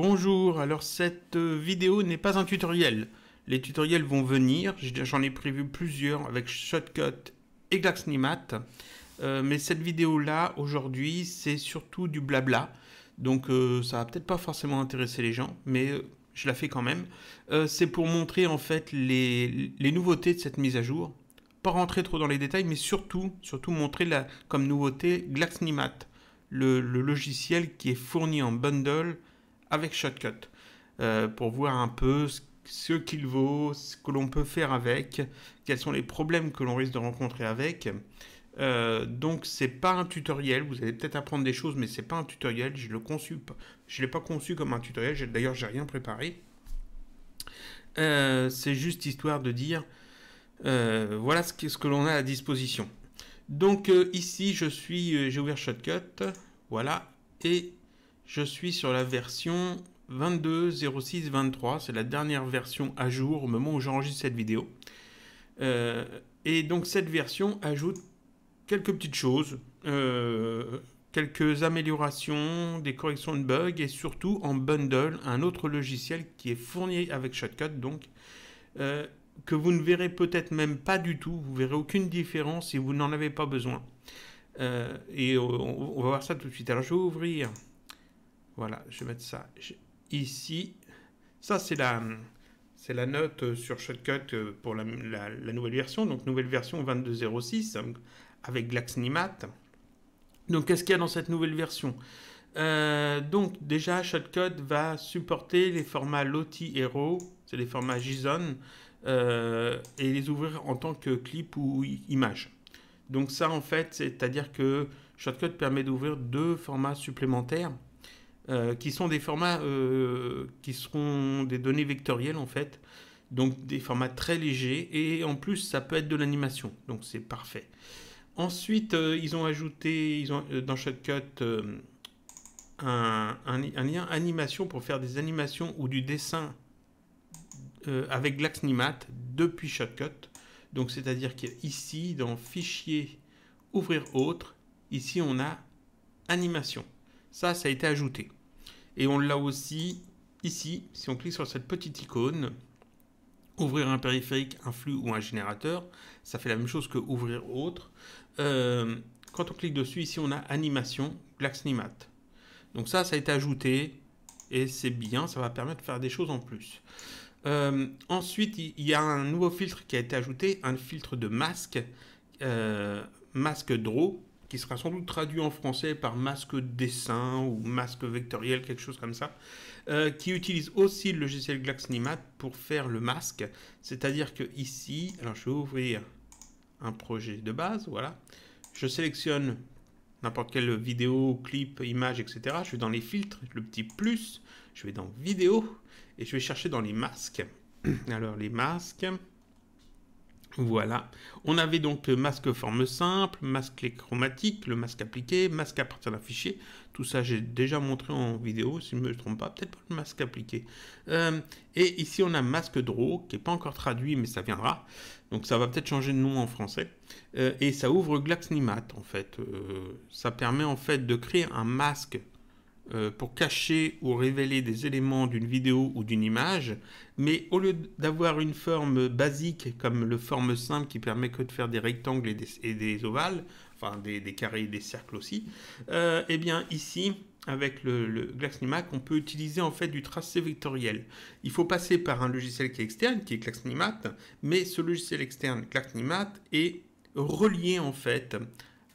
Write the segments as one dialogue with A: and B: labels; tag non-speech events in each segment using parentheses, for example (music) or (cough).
A: Bonjour, alors cette euh, vidéo n'est pas un tutoriel. Les tutoriels vont venir, j'en ai prévu plusieurs avec Shotcut et Glaxnimat. Euh, mais cette vidéo-là, aujourd'hui, c'est surtout du blabla. Donc euh, ça va peut-être pas forcément intéresser les gens, mais je la fais quand même. c'est pour montrer en fait les, nouveautés de cette mise à jour. Pas rentrer trop dans les détails, mais surtout, surtout montrer la, comme nouveauté Glaxnimat. le, logiciel qui est fourni en bundle avec Shotcut euh, pour voir un peu ce, qu'il vaut, ce que l'on peut faire avec, quels sont les problèmes que l'on risque de rencontrer avec. Donc euh, donc c'est pas un tutoriel, vous allez peut-être apprendre des choses, mais c'est pas un tutoriel, je le l'ai pas conçu comme un tutoriel, d'ailleurs j'ai rien préparé. Euh, c'est juste histoire de dire voilà ce que, ce que l'on a à disposition. Donc ici je suis j'ai ouvert Shotcut, voilà, et je suis sur la version 22.06.23, c'est la dernière version à jour au moment où j'enregistre cette vidéo. Euh, et donc cette version ajoute quelques petites choses, euh, quelques améliorations, des corrections de bugs et surtout en bundle un autre logiciel qui est fourni avec Shotcut donc. Euh, que vous ne verrez peut-être même pas du tout, vous verrez aucune différence si vous n'en avez pas besoin. et on va voir ça tout de suite. Alors je vais ouvrir voilà, je vais mettre ça ici. Ça, c'est la, la note sur Shotcut euh, pour la, nouvelle version. Donc, nouvelle version 22.06 euh, avec Glaxnimat. Donc, qu'est-ce qu'il y a dans cette nouvelle version euh, donc déjà, Shotcut va supporter les formats Lottie Hero, c'est les formats JSON, et les ouvrir en tant que clip ou image. Donc ça, en fait, c'est-à-dire que Shotcut permet d'ouvrir deux formats supplémentaires euh, qui sont des formats euh, qui seront des données vectorielles en fait, donc des formats très légers et en plus ça peut être de l'animation, donc c'est parfait. Ensuite, euh, ils ont ajouté ils ont, dans Shotcut un, lien animation pour faire des animations ou du dessin avec Glaxnimat depuis Shotcut. Donc c'est-à-dire qu'ici, dans Fichier, Ouvrir autre, ici on a Animation. Ça, ça a été ajouté. Et on l'a aussi ici, si on clique sur cette petite icône, ouvrir un périphérique, un flux ou un générateur, ça fait la même chose que ouvrir autre. Euh, quand on clique dessus, ici on a animation, Glaxnimat. Donc ça, ça a été ajouté et c'est bien, ça va permettre de faire des choses en plus. Euh, ensuite, il y a un nouveau filtre qui a été ajouté, un filtre de masque, euh, masque draw, qui sera sans doute traduit en français par masque dessin ou masque vectoriel, quelque chose comme ça, euh, qui utilise aussi le logiciel GlaxNimat pour faire le masque. C'est-à-dire que ici, alors je vais ouvrir un projet de base, voilà. Je sélectionne n'importe quelle vidéo, clip, image, etc. Je vais dans les filtres, le petit plus, je vais dans vidéo et je vais chercher dans les masques. (clears throat) Alors les masques, voilà. On avait donc masque forme simple, masque chromatique, le masque appliqué, masque à partir d'un fichier. Tout ça, j'ai déjà montré en vidéo, si je ne me trompe pas. Peut-être pas le masque appliqué. Euh, et ici, on a masque draw, qui n'est pas encore traduit, mais ça viendra. Donc, ça va peut-être changer de nom en français. Euh, et ça ouvre GlaxNimat, en fait. Euh, ça permet, en fait, de créer un masque euh, pour cacher ou révéler des éléments d'une vidéo ou d'une image, mais au lieu d'avoir une forme basique comme le forme simple qui permet que de faire des rectangles et des, ovales, enfin des, carrés et des cercles aussi, et euh, eh bien ici, avec le, le on peut utiliser en fait du tracé vectoriel. Il faut passer par un logiciel qui est externe, qui est Glaxnimat, mais ce logiciel externe Glaxnimat est relié en fait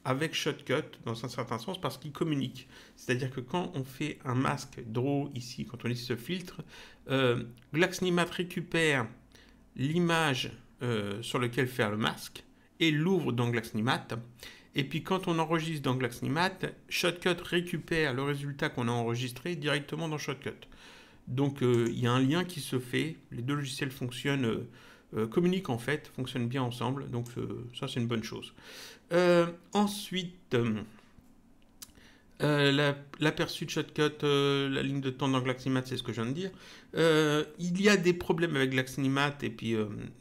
A: avec Shotcut dans un certain sens parce qu'il communique. C'est-à-dire que quand on fait un masque draw ici, quand on utilise ce filtre, euh, Glaxnimat récupère l'image euh, sur laquelle faire le masque et l'ouvre dans Glaxnimat. Et puis quand on enregistre dans Glaxnimat, Shotcut récupère le résultat qu'on a enregistré directement dans Shotcut. Donc euh, il y a un lien qui se fait, les deux logiciels fonctionnent euh, communiquent en fait, fonctionnent bien ensemble, donc ça c'est une bonne chose. Euh, ensuite, euh, euh, l'aperçu de Shotcut, la ligne de temps dans Glaxonimat, c'est ce que je viens de dire. il y a des problèmes avec Glaxonimat et puis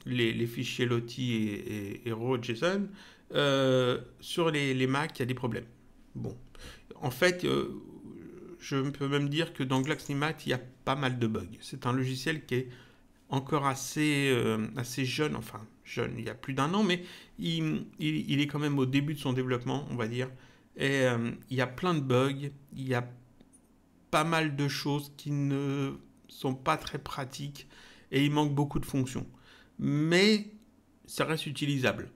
A: les, fichiers Lottie et, et, et JSON. sur les, Mac, il y a des problèmes. Bon. En fait, je peux même dire que dans Glaxonimat, il y a pas mal de bugs. C'est un logiciel qui est encore assez, assez jeune, enfin il y a plus d'un an, mais il, est quand même au début de son développement, on va dire. Et euh, il y a plein de bugs, il y a pas mal de choses qui ne sont pas très pratiques et il manque beaucoup de fonctions. Mais ça reste utilisable.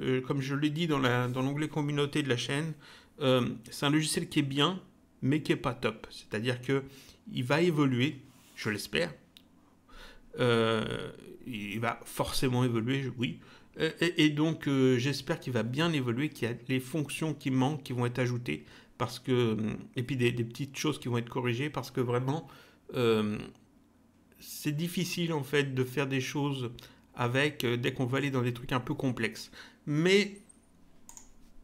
A: Euh, comme je l'ai dit dans l'onglet dans communauté de la chaîne, euh, c'est un logiciel qui est bien, mais qui n'est pas top. C'est-à-dire que il va évoluer, je l'espère, euh, il va forcément évoluer, oui. Euh, et, donc, euh, j'espère qu'il va bien évoluer, qu'il y a les fonctions qui manquent, qui vont être ajoutées, parce que, et puis des, petites choses qui vont être corrigées, parce que vraiment, c'est difficile en fait de faire des choses avec dès qu'on va aller dans des trucs un peu complexes. Mais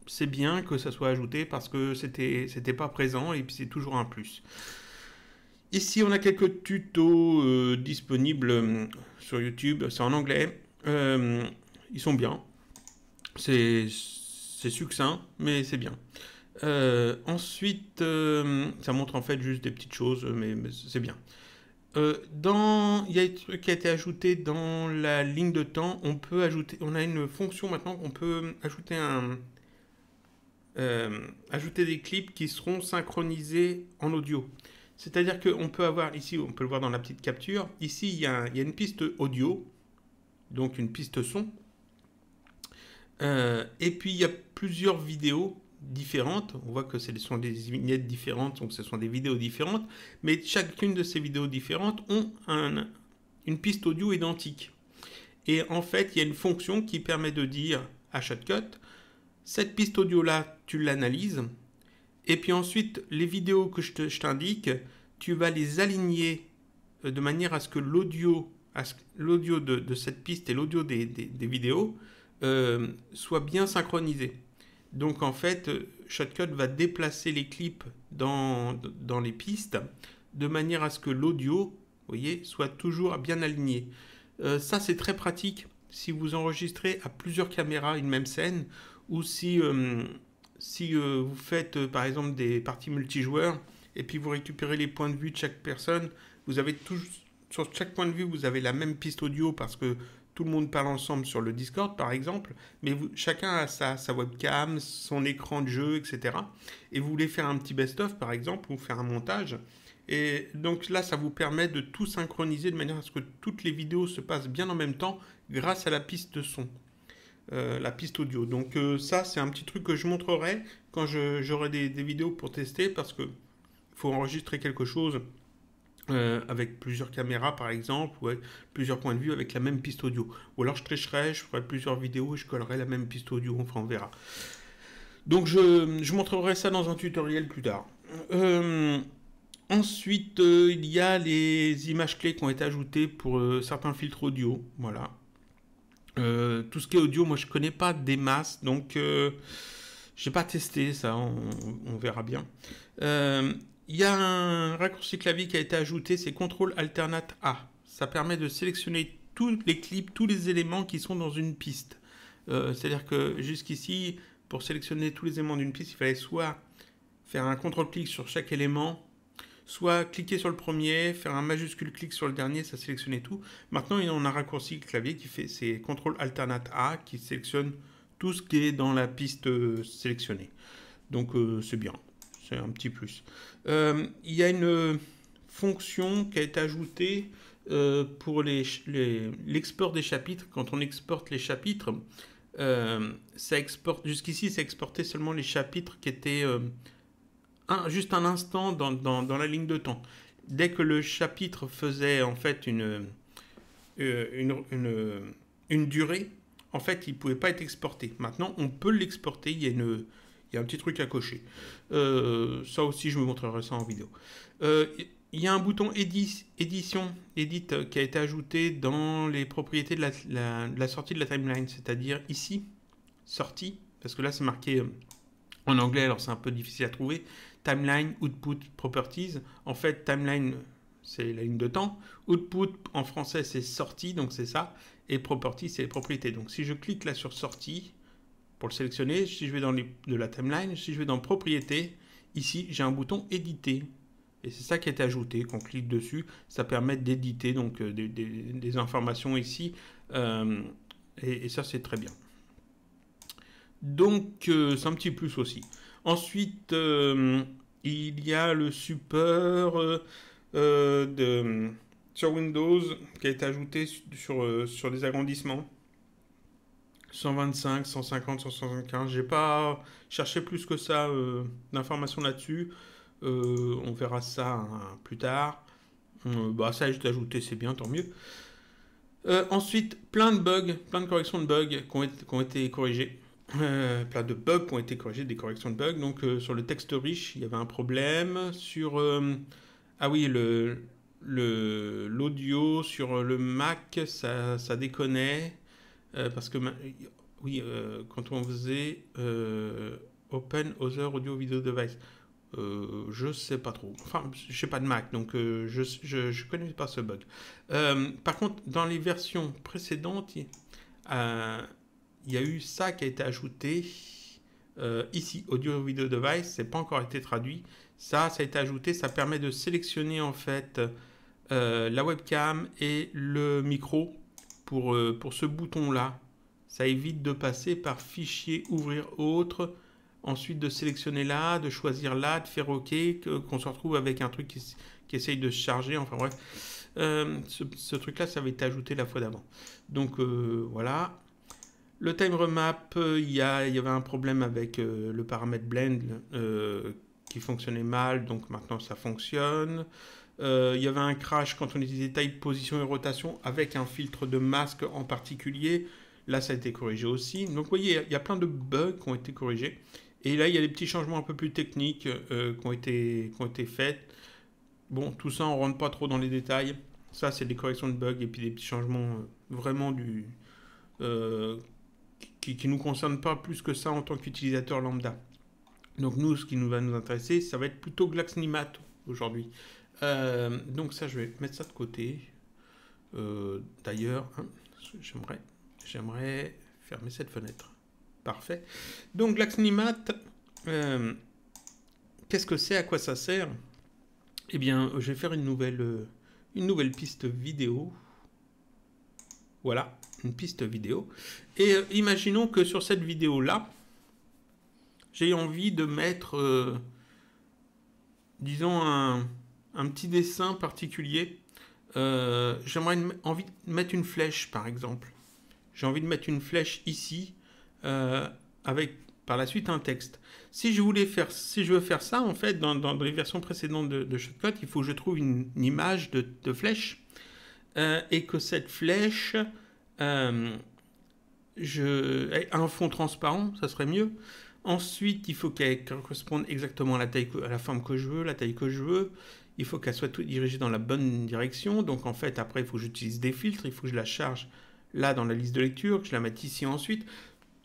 A: c'est bien que ça soit ajouté parce que c'était pas présent et puis c'est toujours un plus. Ici, on a quelques tutos euh, disponibles euh, sur YouTube. C'est en anglais. Euh, ils sont bien. C'est succinct, mais c'est bien. ensuite, ça montre en fait juste des petites choses, mais, c'est bien. dans, il y a un truc qui a été ajouté dans la ligne de temps. On peut ajouter, on a une fonction maintenant on peut ajouter un, ajouter des clips qui seront synchronisés en audio. C'est-à-dire qu'on peut avoir, ici, on peut le voir dans la petite capture, ici, il y a, une piste audio, donc une piste son. Euh, et puis, il y a plusieurs vidéos différentes. On voit que ce sont des vignettes différentes, donc ce sont des vidéos différentes. Mais chacune de ces vidéos différentes ont une piste audio identique. Et en fait, il y a une fonction qui permet de dire à Shotcut, cette piste audio-là, tu l'analyses, et puis ensuite, les vidéos que je t'indique, tu vas les aligner euh, de manière à ce que l'audio de, cette piste et l'audio des, vidéos euh, soient bien synchronisés. Donc en fait, euh, Shotcut va déplacer les clips dans, les pistes de manière à ce que l'audio, voyez, soit toujours bien aligné. ça c'est très pratique si vous enregistrez à plusieurs caméras une même scène ou si si euh, vous faites euh, par exemple des parties multijoueurs et puis vous récupérez les points de vue de chaque personne, vous avez tous, sur chaque point de vue, vous avez la même piste audio parce que tout le monde parle ensemble sur le Discord par exemple, mais chacun a sa, webcam, son écran de jeu, etc. Et vous voulez faire un petit best-of par exemple ou faire un montage. Et donc là, ça vous permet de tout synchroniser de manière à ce que toutes les vidéos se passent bien en même temps grâce à la piste de son. Euh, la piste audio. Donc euh, ça, c'est un petit truc que je montrerai quand j'aurai des, vidéos pour tester parce que faut enregistrer quelque chose euh, avec plusieurs caméras par exemple ou avec plusieurs points de vue avec la même piste audio. Ou alors je tricherai, je ferai plusieurs vidéos, et je collerai la même piste audio, enfin on verra. Donc je, je montrerai ça dans un tutoriel plus tard. ensuite, il y a les images clés qui ont été ajoutées pour certains filtres audio. Voilà, euh, tout ce qui est audio, moi je connais pas des masses, donc je euh, j'ai pas testé ça, on, verra bien. Il euh, y a un raccourci clavier qui a été ajouté, c'est CTRL ALTERNATE A. Ça permet de sélectionner tous les clips, tous les éléments qui sont dans une piste. C'est-à-dire que jusqu'ici, pour sélectionner tous les éléments d'une piste, il fallait soit faire un contrôle-clic sur chaque élément, soit cliquer sur le premier, faire un majuscule clic sur le dernier, ça sélectionnait tout. Maintenant, on a un raccourci clavier qui fait c'est CTRL ALTERNATE A qui sélectionne tout ce qui est dans la piste euh, sélectionnée. Donc euh, c'est bien, c'est un petit plus. Euh, il y a une fonction qui a été ajoutée pour l'export des chapitres. Quand on exporte les chapitres, ça exporte. Jusqu'ici, ça exportait seulement les chapitres qui étaient juste un instant dans, dans, dans, la ligne de temps. Dès que le chapitre faisait en fait une, euh, une, une, durée, en fait, il ne pouvait pas être exporté. Maintenant, on peut l'exporter. Il y a il y a un petit truc à cocher. Euh, ça aussi, je vous montrerai ça en vidéo. Euh, il y a un bouton édition, edit, qui a été ajouté dans les propriétés de la, de la sortie de la timeline, c'est-à-dire ici, sortie, parce que là c'est marqué en anglais, alors c'est un peu difficile à trouver timeline, output, properties. En fait, timeline, c'est la ligne de temps. Output, en français, c'est sortie, donc c'est ça. Et Properties, c'est les propriétés. Donc si je clique là sur sortie, pour le sélectionner, si je vais dans de la timeline, si je vais dans propriétés, ici, j'ai un bouton éditer. Et c'est ça qui est ajouté, qu'on clique dessus, ça permet d'éditer donc euh, des, informations ici. Euh, et, ça, c'est très bien. Donc, euh, c'est un petit plus aussi. Ensuite, euh, il y a le support euh, euh, de, sur Windows qui a été ajouté sur, sur les agrandissements. 125, 150, 175. J'ai pas cherché plus que ça d'informations là-dessus. on verra ça hein, plus tard. Ça bah ça, ajouté, c'est bien, tant mieux. ensuite, plein de bugs, plein de corrections de bugs qui ont été corrigées. Euh, plein de bugs ont été corrigés, des corrections de bugs. Donc euh, sur le texte riche, il y avait un problème. Sur euh, ah oui le l'audio sur le Mac, ça, ça déconnait parce que oui quand on faisait Open Other Audio Video Device. je sais pas trop. Enfin, je sais pas de Mac, donc je, je, connais pas ce bug. par contre, dans les versions précédentes, il, il y a eu ça qui a été ajouté euh, ici, audio video device, c'est pas encore été traduit. Ça, ça a été ajouté, ça permet de sélectionner en fait euh, la webcam et le micro pour, euh, pour ce bouton là. Ça évite de passer par fichier, ouvrir autre, ensuite de sélectionner là, de choisir là, de faire OK, qu'on se retrouve avec un truc qui, essaye de se charger, enfin bref. ce, ce truc là, ça avait été ajouté la fois d'avant. Donc voilà. Le time remap, euh, il y, avait un problème avec euh, le paramètre blend euh, qui fonctionnait mal, donc maintenant ça fonctionne. il y avait un crash quand on utilisait type, position et rotation avec un filtre de masque en particulier. Là, ça a été corrigé aussi. Donc, vous voyez, il y a plein de bugs qui ont été corrigés. Et là, il y a des petits changements un peu plus techniques qui, ont été, qui ont été faits. Bon, tout ça, on ne rentre pas trop dans les détails. Ça, c'est des corrections de bugs et puis des petits changements vraiment du qui ne nous concerne pas plus que ça en tant qu'utilisateur lambda. Donc nous, ce qui nous va nous intéresser, ça va être plutôt Glaxnimat aujourd'hui. Euh, donc ça, je vais mettre ça de côté. Euh, d'ailleurs, hein, j'aimerais, j'aimerais fermer cette fenêtre. Parfait. Donc Glaxnimat, euh, qu'est-ce que c'est À quoi ça sert Eh bien, je vais faire une nouvelle, une nouvelle piste vidéo. Voilà une piste vidéo. Et euh, imaginons que sur cette vidéo-là, j'ai envie de mettre, euh, disons, un, petit dessin particulier. Euh, J'aimerais envie de mettre une flèche, par exemple. J'ai envie de mettre une flèche ici, euh, avec par la suite un texte. Si je voulais faire, si je veux faire ça, en fait, dans, les versions précédentes de, Shotcut, il faut que je trouve une, image de, de flèche et que cette flèche euh, je... Un fond transparent, ça serait mieux. Ensuite, il faut qu'elle corresponde exactement à la, taille, la forme que je veux, la taille que je veux. Il faut qu'elle soit dirigée dans la bonne direction. Donc en fait, après, il faut que j'utilise des filtres, il faut que je la charge là dans la liste de lecture, que je la mette ici ensuite.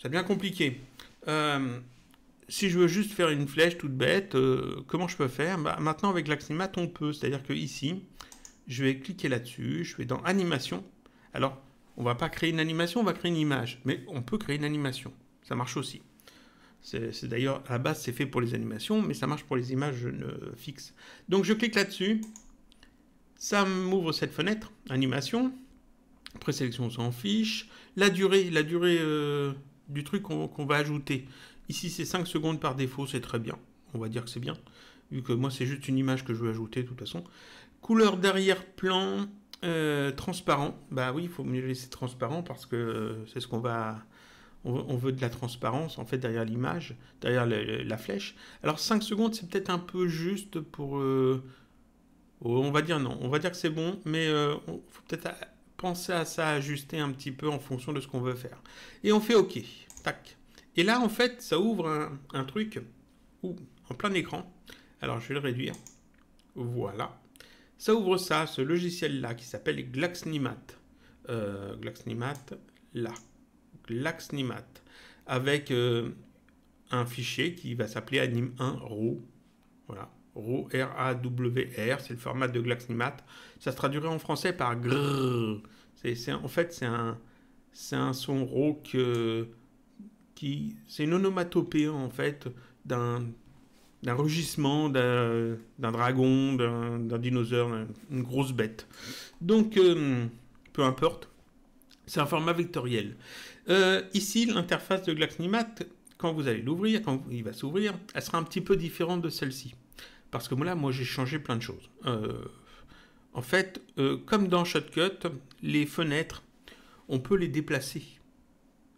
A: Ça devient compliqué. Euh, si je veux juste faire une flèche toute bête, euh, comment je peux faire bah, Maintenant, avec l'Aximat, on peut. C'est-à-dire que ici, je vais cliquer là-dessus, je vais dans Animation. Alors, on va pas créer une animation, on va créer une image. Mais on peut créer une animation. Ça marche aussi. C'est d'ailleurs, à la base, c'est fait pour les animations, mais ça marche pour les images fixes. Donc je clique là-dessus. Ça m'ouvre cette fenêtre, animation. Présélection, on s'en fiche. La durée, la durée euh, du truc qu'on va ajouter. Ici, c'est 5 secondes par défaut, c'est très bien. On va dire que c'est bien, vu que moi, c'est juste une image que je veux ajouter, de toute façon. Couleur d'arrière-plan, euh, transparent, bah oui, il faut mieux laisser transparent parce que euh, c'est ce qu'on va. On veut de la transparence en fait derrière l'image, derrière la, flèche. Alors 5 secondes, c'est peut-être un peu juste pour. Euh, oh, on va dire non, on va dire que c'est bon, mais il faut peut-être penser à ça, ajuster un petit peu en fonction de ce qu'on veut faire. Et on fait OK, tac. Et là en fait, ça ouvre un, truc où, en plein écran. Alors je vais le réduire. Voilà. Ça ouvre ça, ce logiciel-là qui s'appelle Glaxnimat. Euh, Glaxnimat, là. Glaxnimat. Avec euh, un fichier qui va s'appeler anime1 raw. Voilà. RAW, R-A-W-R, c'est le format de Glaxnimat. Ça se traduirait en français par grrr. C'est, en fait, c'est un, un son raw qui. C'est une onomatopée, en fait, d'un, d'un rugissement d'un dragon, d'un dinosaure, d'une grosse bête. Donc, euh, peu importe, c'est un format vectoriel. Euh, ici, l'interface de Glaxnimat, quand vous allez l'ouvrir, quand il va s'ouvrir, elle sera un petit peu différente de celle-ci. Parce que moi là, moi, j'ai changé plein de choses. Euh, en fait, comme dans Shotcut, les fenêtres, on peut les déplacer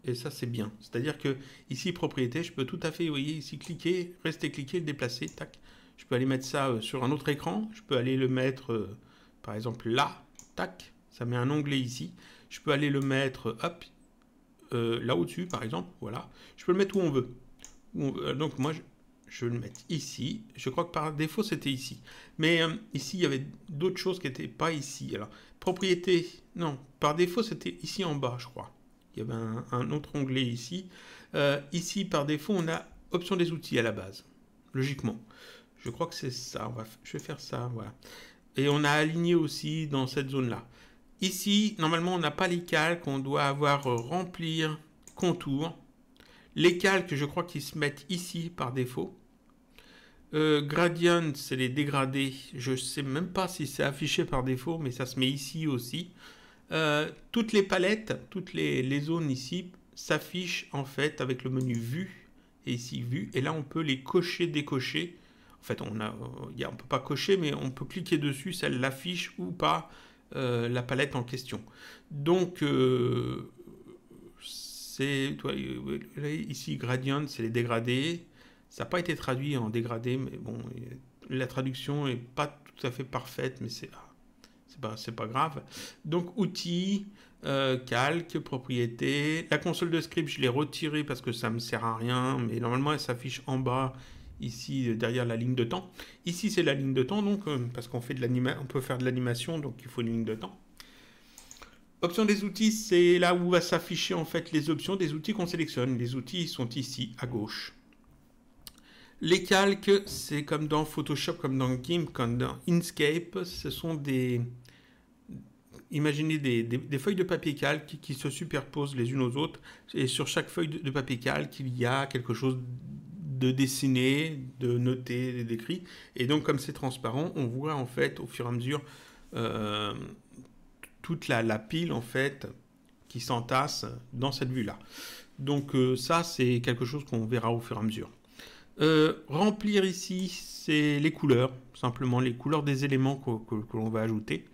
A: et ça c'est bien. C'est-à-dire que ici propriété, je peux tout à fait, vous voyez ici cliquer, rester cliquer, le déplacer, tac. Je peux aller mettre ça euh, sur un autre écran, je peux aller le mettre euh, par exemple là, tac, ça met un onglet ici. Je peux aller le mettre, hop, euh, là au-dessus par exemple, voilà. Je peux le mettre où on veut. donc moi je, vais le mettre ici. Je crois que par défaut c'était ici. Mais ici il y avait d'autres choses qui n'étaient pas ici. Alors propriété, non, par défaut c'était ici en bas je crois il y avait un, autre onglet ici. Euh, ici, par défaut, on a option des outils à la base, logiquement. Je crois que c'est ça. je vais faire ça, voilà. Et on a aligné aussi dans cette zone-là. Ici, normalement, on n'a pas les calques. On doit avoir euh, remplir, contour. Les calques, je crois qu'ils se mettent ici par défaut. Euh, gradient, c'est les dégradés. Je ne sais même pas si c'est affiché par défaut, mais ça se met ici aussi. Euh, toutes les palettes, toutes les, zones ici s'affichent en fait avec le menu vue et ici vue. Et là, on peut les cocher, décocher. En fait, on ne peut pas cocher, mais on peut cliquer dessus, ça l'affiche ou pas euh, la palette en question. Donc, euh, c'est ici gradient, c'est les dégradés. Ça n'a pas été traduit en dégradé, mais bon, la traduction n'est pas tout à fait parfaite, mais c'est c'est pas, pas grave. Donc outils, calques, euh, calque, La console de script, je l'ai retirée parce que ça me sert à rien, mais normalement elle s'affiche en bas ici derrière la ligne de temps. Ici c'est la ligne de temps donc euh, parce qu'on fait de on peut faire de l'animation donc il faut une ligne de temps. Option des outils, c'est là où va s'afficher en fait les options des outils qu'on sélectionne. Les outils sont ici à gauche. Les calques, c'est comme dans Photoshop, comme dans GIMP, comme dans Inkscape, ce sont des, imaginez des, feuilles de papier calque qui, se superposent les unes aux autres, et sur chaque feuille de, papier calque, il y a quelque chose de dessiné, de noté, d'écrit. Et donc, comme c'est transparent, on voit en fait au fur et à mesure euh, toute la, pile en fait qui s'entasse dans cette vue-là. Donc, euh, ça, c'est quelque chose qu'on verra au fur et à mesure. Euh, remplir ici, c'est les couleurs, simplement les couleurs des éléments que l'on va ajouter.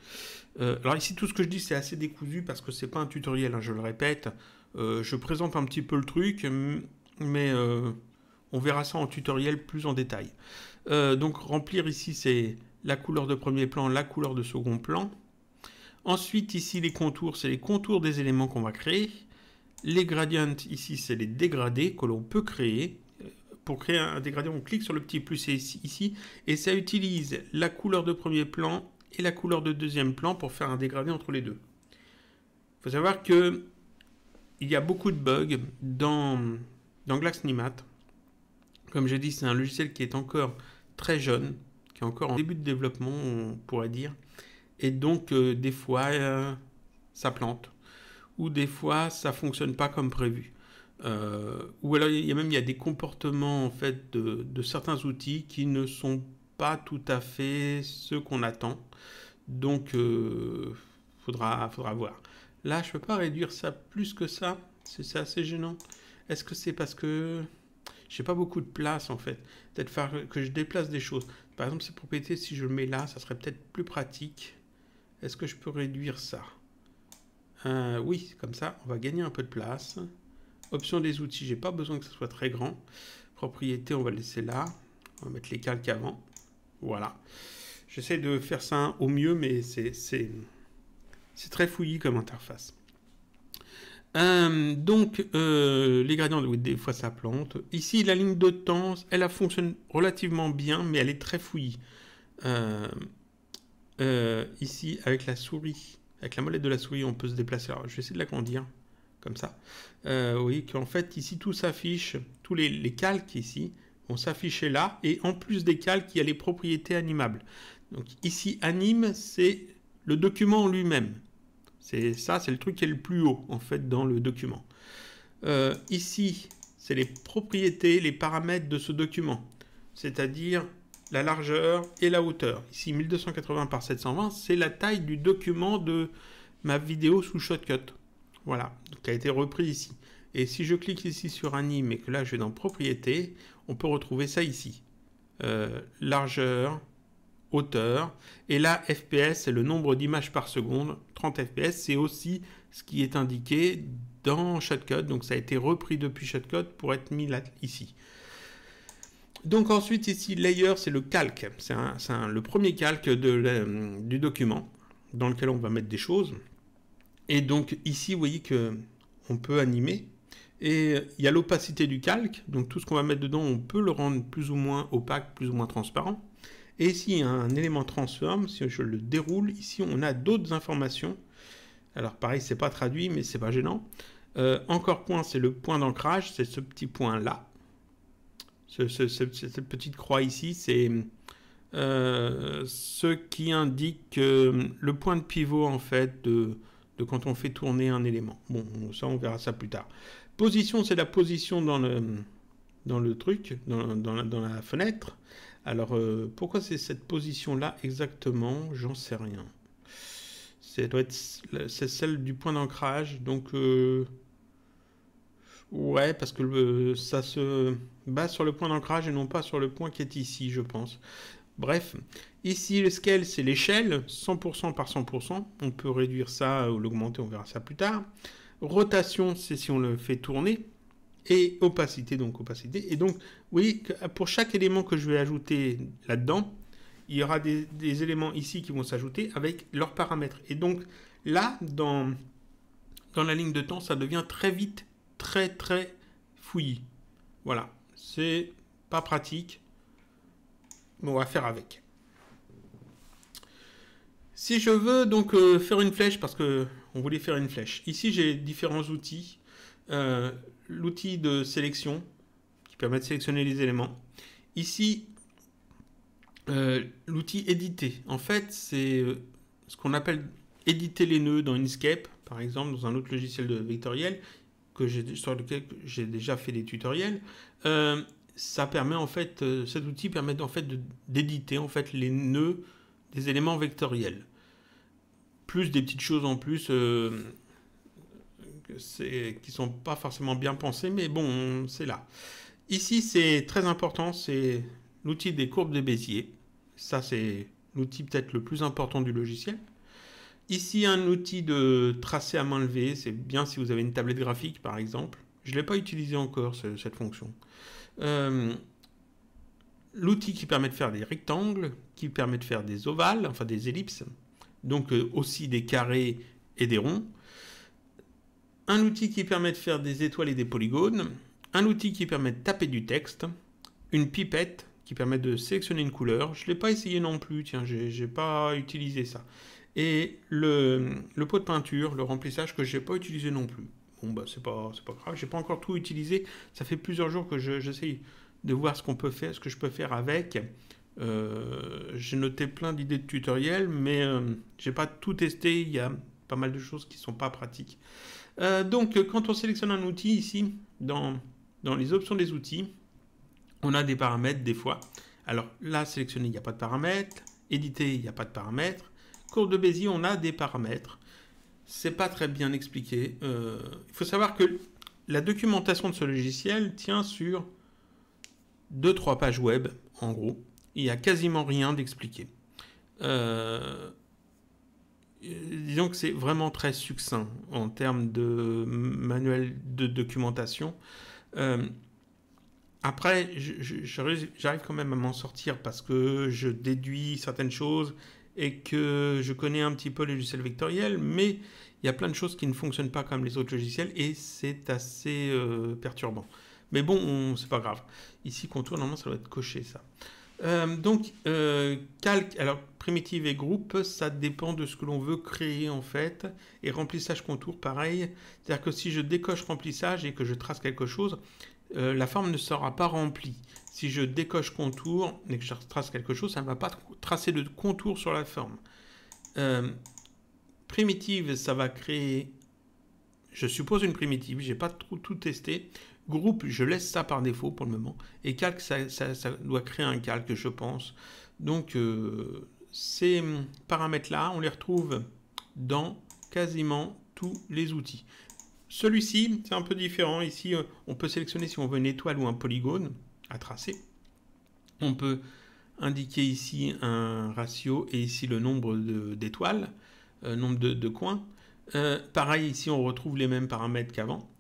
A: Euh, alors ici, tout ce que je dis, c'est assez décousu parce que c'est pas un tutoriel, hein, je le répète. Euh, je présente un petit peu le truc, mais euh, on verra ça en tutoriel plus en détail. donc remplir ici, c'est la couleur de premier plan, la couleur de second plan. Ensuite, ici, les contours, c'est les contours des éléments qu'on va créer. Les gradients, ici, c'est les dégradés que l'on peut créer. Pour créer un dégradé, on clique sur le petit plus ici, et ça utilise la couleur de premier plan et la couleur de deuxième plan pour faire un dégradé entre les deux. Il faut savoir que il y a beaucoup de bugs dans, dans GlaxNimat. Comme j'ai dit, c'est un logiciel qui est encore très jeune, qui est encore en début de développement, on pourrait dire. Et donc, euh, des fois, euh, ça plante. Ou des fois, ça ne fonctionne pas comme prévu. Euh, ou alors, il y a même y des comportements en fait de, de certains outils qui ne sont pas pas tout à fait ce qu'on attend. Donc, euh, faudra, faudra voir. Là, je peux pas réduire ça plus que ça. C'est assez gênant. Est-ce que c'est parce que j'ai pas beaucoup de place en fait Peut-être que je déplace des choses. Par exemple, ces propriétés, si je le mets là, ça serait peut-être plus pratique. Est-ce que je peux réduire ça euh, Oui, comme ça, on va gagner un peu de place. Option des outils, j'ai pas besoin que ce soit très grand. Propriété, on va laisser là. On va mettre les calques avant. Voilà. J'essaie de faire ça au mieux, mais c'est très fouillis comme interface. Euh, donc, euh, les gradients, oui, des fois ça plante. Ici, la ligne de temps, elle, fonctionne relativement bien, mais elle est très fouillie. Euh, ici, avec la souris, avec la molette de la souris, on peut se déplacer. Alors, je vais essayer de l'agrandir, comme ça. oui, qu'en fait, ici, tout s'affiche, tous les calques ici, on s'affichait là, et en plus des calques, il y a les propriétés animables. Donc ici, anime, c'est le document lui-même. C'est ça, c'est le truc qui est le plus haut, en fait, dans le document. Euh, ici, c'est les propriétés, les paramètres de ce document, c'est-à-dire la largeur et la hauteur. Ici, 1280 par 720, c'est la taille du document de ma vidéo sous Shotcut. Voilà, qui a été repris ici. Et si je clique ici sur anime et que là je vais dans propriétés, on peut retrouver ça ici. Euh, largeur, hauteur. Et là, FPS, c'est le nombre d'images par seconde. 30 FPS, c'est aussi ce qui est indiqué dans Shotcut. Donc ça a été repris depuis Shotcut pour être mis là, ici. Donc ensuite, ici, layer, c'est le calque. C'est le premier calque du document dans lequel on va mettre des choses. Et donc ici, vous voyez que on peut animer et il y a l'opacité du calque, donc tout ce qu'on va mettre dedans, on peut le rendre plus ou moins opaque, plus ou moins transparent. Et ici, un élément transforme, si je le déroule, ici on a d'autres informations. Alors pareil, c'est pas traduit, mais c'est pas gênant. Euh, encore point, c'est le point d'ancrage, c'est ce petit point là. cette petite croix ici, c'est euh, ce qui indique euh, le point de pivot en fait de, quand on fait tourner un élément. Bon, ça on verra ça plus tard. Position, c'est la position dans le, dans le truc, dans, la, fenêtre. Alors, euh, pourquoi c'est cette position-là exactement J'en sais rien. c'est celle du point d'ancrage. Donc, euh, ouais, parce que ça se base sur le point d'ancrage et non pas sur le point qui est ici, je pense. Bref, ici le scale c'est l'échelle, 100% par 100%. On peut réduire ça ou l'augmenter, on verra ça plus tard rotation, c'est si on le fait tourner, et opacité, donc opacité. Et donc, oui, euh, pour chaque élément que je vais ajouter là-dedans, il y aura des, éléments ici qui vont s'ajouter avec leurs paramètres. Et donc, là, dans, dans la ligne de temps, ça devient très vite, très, très fouillis. Voilà, c'est pas pratique, mais on va faire avec. Si je veux donc euh, faire une flèche, parce que on voulait faire une flèche. Ici, j'ai différents outils. Euh, l'outil de sélection, qui permet de sélectionner les éléments. Ici, euh, l'outil éditer. En fait, c'est euh, ce qu'on appelle éditer les nœuds dans Inkscape, par exemple, dans un autre logiciel de vectoriel, que sur lequel j'ai déjà fait des tutoriels. ça permet en fait, cet outil permet en fait d'éditer en fait les nœuds des éléments vectoriels plus des petites choses en plus euh, qui qui sont pas forcément bien pensées, mais bon, c'est là. Ici, c'est très important, c'est l'outil des courbes de Bézier. Ça, c'est l'outil peut-être le plus important du logiciel. Ici, un outil de tracé à main levée, c'est bien si vous avez une tablette graphique, par exemple. Je ne l'ai pas utilisé encore, cette fonction. Euh, l'outil qui permet de faire des rectangles, qui permet de faire des ovales, enfin des ellipses, donc euh, aussi des carrés et des ronds. Un outil qui permet de faire des étoiles et des polygones. Un outil qui permet de taper du texte. Une pipette qui permet de sélectionner une couleur. Je ne l'ai pas essayé non plus, tiens, j'ai pas utilisé ça. Et le, pot de peinture, le remplissage que je n'ai pas utilisé non plus. Bon, bah, c'est pas, pas grave, j'ai pas encore tout utilisé. Ça fait plusieurs jours que j'essaye de voir ce qu'on peut faire, ce que je peux faire avec. Euh, j'ai noté plein d'idées de tutoriels, mais euh, j'ai pas tout testé. Il y a pas mal de choses qui sont pas pratiques. Euh, donc, quand on sélectionne un outil ici, dans, dans les options des outils, on a des paramètres des fois. Alors là, sélectionner, il n'y a pas de paramètres. Éditer, il n'y a pas de paramètres. Courbe de Bézier, on a des paramètres. C'est pas très bien expliqué. Il faut savoir que la documentation de ce logiciel tient sur 2-3 pages web, en gros il n'y a quasiment rien d'expliqué. Euh, disons que c'est vraiment très succinct en termes de manuel de documentation. Euh, après, j'arrive quand même à m'en sortir parce que je déduis certaines choses et que je connais un petit peu les logiciels vectoriels, mais il y a plein de choses qui ne fonctionnent pas comme les autres logiciels et c'est assez euh, perturbant. Mais bon, c'est pas grave. Ici, contour, normalement, ça doit être coché, ça. Euh, donc, euh, calque, alors primitive et groupe, ça dépend de ce que l'on veut créer en fait. Et remplissage contour, pareil. C'est-à-dire que si je décoche remplissage et que je trace quelque chose, euh, la forme ne sera pas remplie. Si je décoche contour et que je trace quelque chose, ça ne va pas tracer de contour sur la forme. primitive, ça va créer je suppose une primitive, j'ai pas trop tout testé. Groupe, je laisse ça par défaut pour le moment. Et calque, ça, doit créer un calque, je pense. Donc, euh, ces paramètres-là, on les retrouve dans quasiment tous les outils. Celui-ci, c'est un peu différent. Ici, euh, on peut sélectionner si on veut une étoile ou un polygone à tracer. On peut indiquer ici un ratio et ici le nombre d'étoiles, euh, nombre de, coins. pareil, ici, on retrouve les mêmes paramètres qu'avant.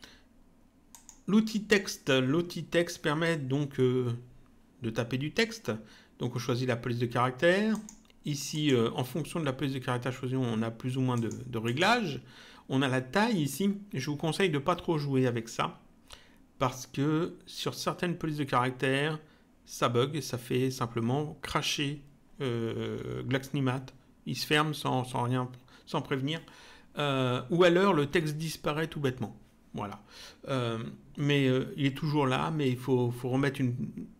A: L'outil texte, l'outil texte permet donc euh, de taper du texte. Donc on choisit la police de caractère. Ici, euh, en fonction de la police de caractère choisie, on a plus ou moins de, réglages. On a la taille ici. Je vous conseille de ne pas trop jouer avec ça. Parce que sur certaines polices de caractère, ça bug. Ça fait simplement cracher euh, Glaxnimat. Il se ferme sans rien, sans prévenir. Euh, ou alors le texte disparaît tout bêtement. Voilà. Euh, mais euh, il est toujours là, mais il faut, remettre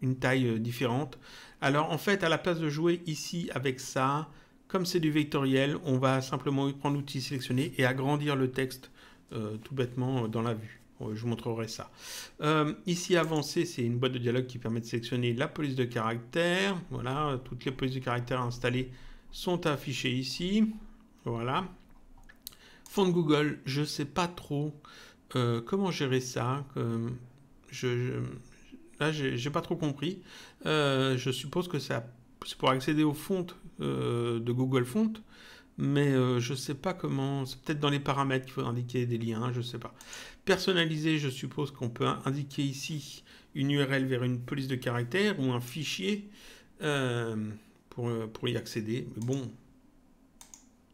A: une, taille euh, différente. Alors en fait, à la place de jouer ici avec ça, comme c'est du vectoriel, on va simplement prendre l'outil sélectionné et agrandir le texte tout bêtement dans la vue. Je vous montrerai ça. ici, avancer, c'est une boîte de dialogue qui permet de sélectionner la police de caractère. Voilà, toutes les polices de caractère installées sont affichées ici. Voilà. Fond Google, je ne sais pas trop. Euh, comment gérer ça je, je, Là, j'ai pas trop compris. Euh, je suppose que c'est pour accéder aux fontes euh, de Google Fonts, mais je sais pas comment. C'est peut-être dans les paramètres qu'il faut indiquer des liens, je sais pas. Personnaliser, je suppose qu'on peut indiquer ici une URL vers une police de caractère ou un fichier pour, pour y accéder. Mais bon,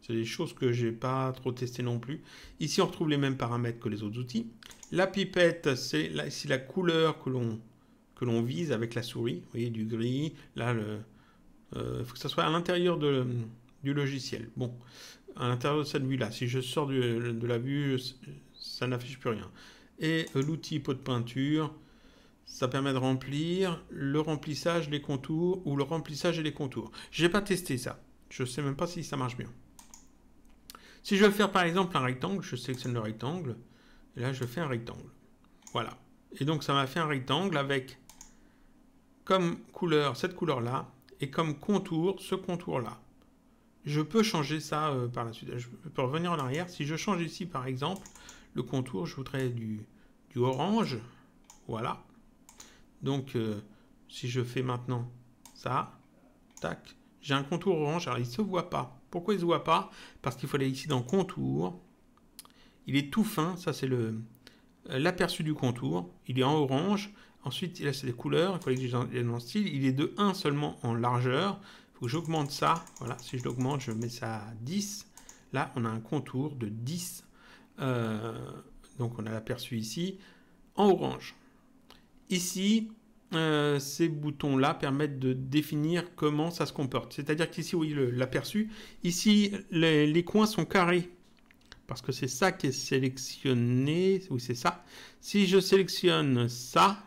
A: c'est des choses que je n'ai pas trop testées non plus. Ici, on retrouve les mêmes paramètres que les autres outils. La pipette, c'est la, la couleur que l'on que l'on vise avec la souris. Vous voyez, du gris. Là, il euh, faut que ça soit à l'intérieur du logiciel. Bon, à l'intérieur de cette vue-là. Si je sors de la vue, ça n'affiche plus rien. Et euh, l'outil pot de peinture, ça permet de remplir le remplissage, les contours, ou le remplissage et les contours. J'ai pas testé ça. Je ne sais même pas si ça marche bien. Si je veux faire par exemple un rectangle, je sélectionne le rectangle, et là je fais un rectangle. Voilà. Et donc ça m'a fait un rectangle avec comme couleur cette couleur-là, et comme contour ce contour-là. Je peux changer ça euh, par la suite. Je peux revenir en arrière. Si je change ici par exemple le contour, je voudrais du, orange. Voilà. Donc euh, si je fais maintenant ça, tac, j'ai un contour orange. Alors il ne se voit pas. Pourquoi il ne se voit pas Parce qu'il faut aller ici dans contour. Il est tout fin, ça c'est le l'aperçu du contour. Il est en orange. Ensuite, là c'est les couleurs, il faut aller style. Il est de 1 seulement en largeur. Il faut que j'augmente ça. Voilà, si je l'augmente, je mets ça à 10. Là, on a un contour de 10. Euh, donc on a l'aperçu ici en orange. Ici, euh, ces boutons-là permettent de définir comment ça se comporte. C'est-à-dire qu'ici, oui, l'aperçu, ici, les, coins sont carrés. Parce que c'est ça qui est sélectionné, ou c'est ça. Si je sélectionne ça,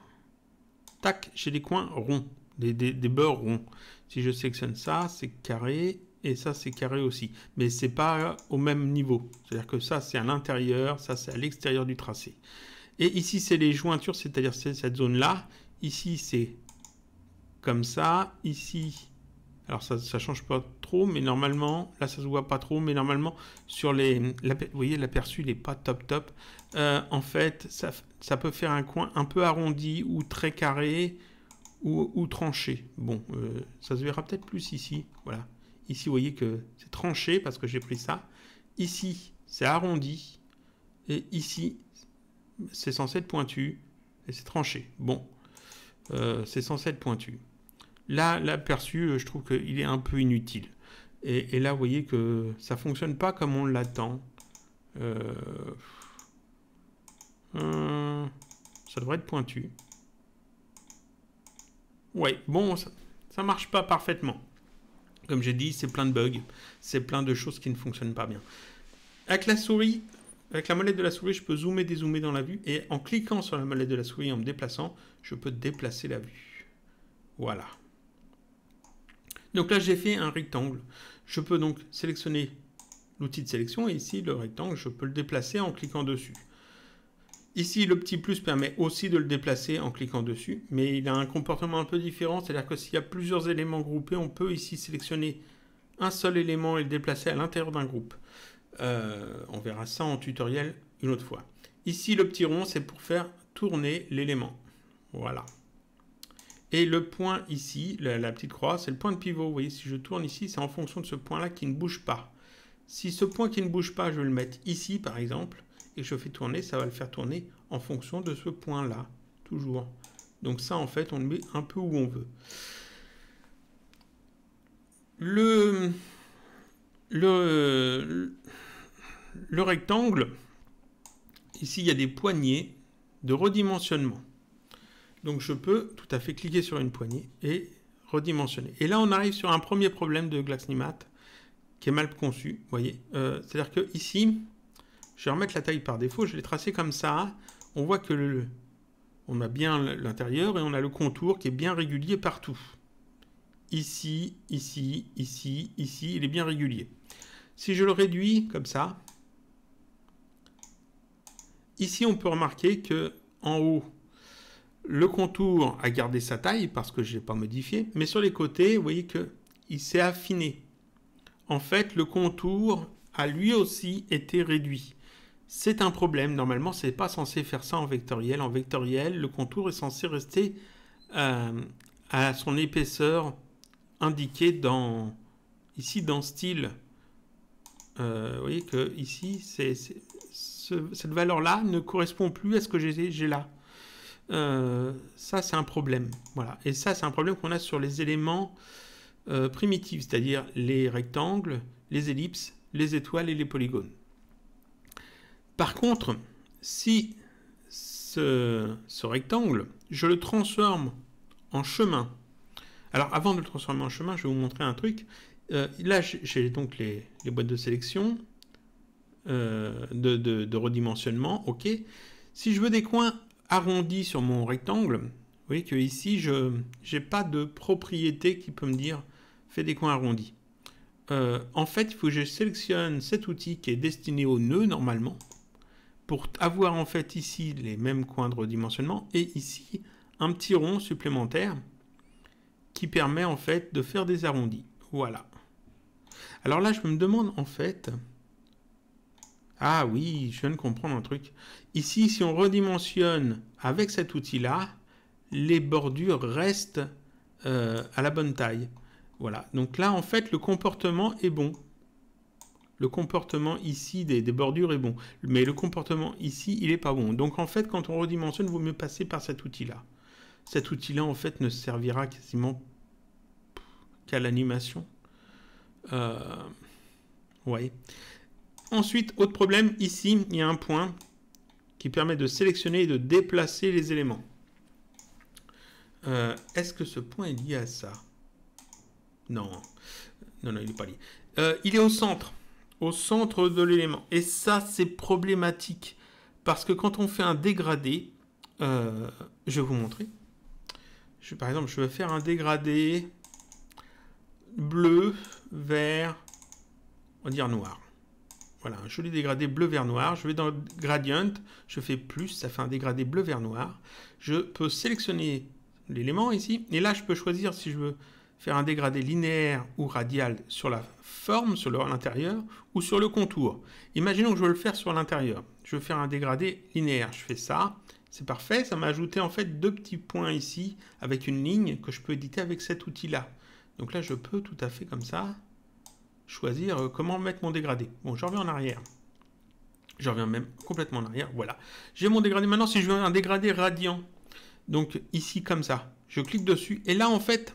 A: tac, j'ai des coins ronds, des, des, ronds. Si je sélectionne ça, c'est carré, et ça c'est carré aussi. Mais c'est pas au même niveau. C'est-à-dire que ça c'est à l'intérieur, ça c'est à l'extérieur du tracé. Et ici c'est les jointures, c'est-à-dire c'est cette zone-là. Ici, c'est comme ça. Ici, alors ça ne change pas trop, mais normalement, là, ça se voit pas trop, mais normalement, sur les... vous voyez, l'aperçu, n'est pas top top. Euh, en fait, ça, peut faire un coin un peu arrondi ou très carré ou, tranché. Bon, euh, ça se verra peut-être plus ici. Voilà. Ici, vous voyez que c'est tranché parce que j'ai pris ça. Ici, c'est arrondi. Et ici, c'est censé être pointu et c'est tranché. Bon. Euh, c'est censé être pointu. Là, l'aperçu, euh, je trouve qu'il est un peu inutile. Et, là, vous voyez que ça fonctionne pas comme on l'attend. Euh, ça devrait être pointu. Ouais, bon, ça, ça marche pas parfaitement. Comme j'ai dit, c'est plein de bugs, c'est plein de choses qui ne fonctionnent pas bien. Avec la souris, avec la molette de la souris, je peux zoomer, dézoomer dans la vue. Et en cliquant sur la molette de la souris, en me déplaçant, je peux déplacer la vue. Voilà. Donc là, j'ai fait un rectangle. Je peux donc sélectionner l'outil de sélection. Et ici, le rectangle, je peux le déplacer en cliquant dessus. Ici, le petit plus permet aussi de le déplacer en cliquant dessus, mais il a un comportement un peu différent, c'est-à-dire que s'il y a plusieurs éléments groupés, on peut ici sélectionner un seul élément et le déplacer à l'intérieur d'un groupe. Euh, on verra ça en tutoriel une autre fois. Ici, le petit rond, c'est pour faire tourner l'élément. Voilà. Et le point ici, la, la petite croix, c'est le point de pivot. Vous voyez, si je tourne ici, c'est en fonction de ce point-là qui ne bouge pas. Si ce point qui ne bouge pas, je vais le mettre ici, par exemple, et je fais tourner, ça va le faire tourner en fonction de ce point-là, toujours. Donc ça, en fait, on le met un peu où on veut. Le, le, rectangle, ici il y a des poignées de redimensionnement. Donc je peux tout à fait cliquer sur une poignée et redimensionner. Et là on arrive sur un premier problème de Glaxnimat qui est mal conçu, voyez. Euh, c'est-à-dire que ici, je vais remettre la taille par défaut, je l'ai tracé comme ça. On voit que le, on a bien l'intérieur et on a le contour qui est bien régulier partout ici, ici, ici, ici. Il est bien régulier. Si je le réduis comme ça, ici, on peut remarquer que en haut, le contour a gardé sa taille parce que je n'ai pas modifié, mais sur les côtés, vous voyez que il s'est affiné. En fait, le contour a lui aussi été réduit. C'est un problème. Normalement, c'est pas censé faire ça en vectoriel. En vectoriel, le contour est censé rester euh, à son épaisseur indiqué dans, ici dans style. Euh, vous voyez que ici, c'est cette valeur-là ne correspond plus à ce que j'ai là. Euh, ça, c'est un problème. Voilà. Et ça, c'est un problème qu'on a sur les éléments euh, primitifs, c'est-à-dire les rectangles, les ellipses, les étoiles et les polygones. Par contre, si ce rectangle, je le transforme en chemin alors avant de le transformer en chemin, je vais vous montrer un truc. Euh, là, j'ai donc les, boîtes de sélection, euh, de, redimensionnement, ok. Si je veux des coins arrondis sur mon rectangle, vous voyez que ici, je n'ai pas de propriété qui peut me dire « fais des coins arrondis euh, En fait, il faut que je sélectionne cet outil qui est destiné au nœud, normalement, pour avoir en fait ici les mêmes coins de redimensionnement, et ici un petit rond supplémentaire qui permet en fait de faire des arrondis. Voilà. Alors là, je me demande en fait... Ah oui, je viens de comprendre un truc. Ici, si on redimensionne avec cet outil-là, les bordures restent euh, à la bonne taille. Voilà. Donc là, en fait, le comportement est bon. Le comportement ici des, des bordures est bon. Mais le comportement ici, il n'est pas bon. Donc en fait, quand on redimensionne, il vaut mieux passer par cet outil-là cet outil-là, en fait, ne servira quasiment qu'à l'animation. Euh, ouais. Ensuite, autre problème, ici, il y a un point qui permet de sélectionner et de déplacer les éléments. Euh, est-ce que ce point est lié à ça Non. Hein. Non, non, il n'est pas lié. Euh, il est au centre. Au centre de l'élément. Et ça, c'est problématique. Parce que quand on fait un dégradé, euh, je vais vous montrer par exemple, je veux faire un dégradé bleu, vert, on va dire noir. Voilà, un joli dégradé bleu, vert, noir. Je vais dans le gradient, je fais plus, ça fait un dégradé bleu, vert, noir. Je peux sélectionner l'élément ici, et là je peux choisir si je veux faire un dégradé linéaire ou radial sur la forme, sur l'intérieur, ou sur le contour. Imaginons que je veux le faire sur l'intérieur. Je veux faire un dégradé linéaire, je fais ça, c'est parfait, ça m'a ajouté en fait deux petits points ici avec une ligne que je peux éditer avec cet outil-là. Donc là, je peux tout à fait comme ça choisir euh, comment mettre mon dégradé. Bon, je reviens en arrière. Je reviens même complètement en arrière, voilà. J'ai mon dégradé. Maintenant, si je veux un dégradé radiant, donc ici comme ça, je clique dessus. Et là, en fait,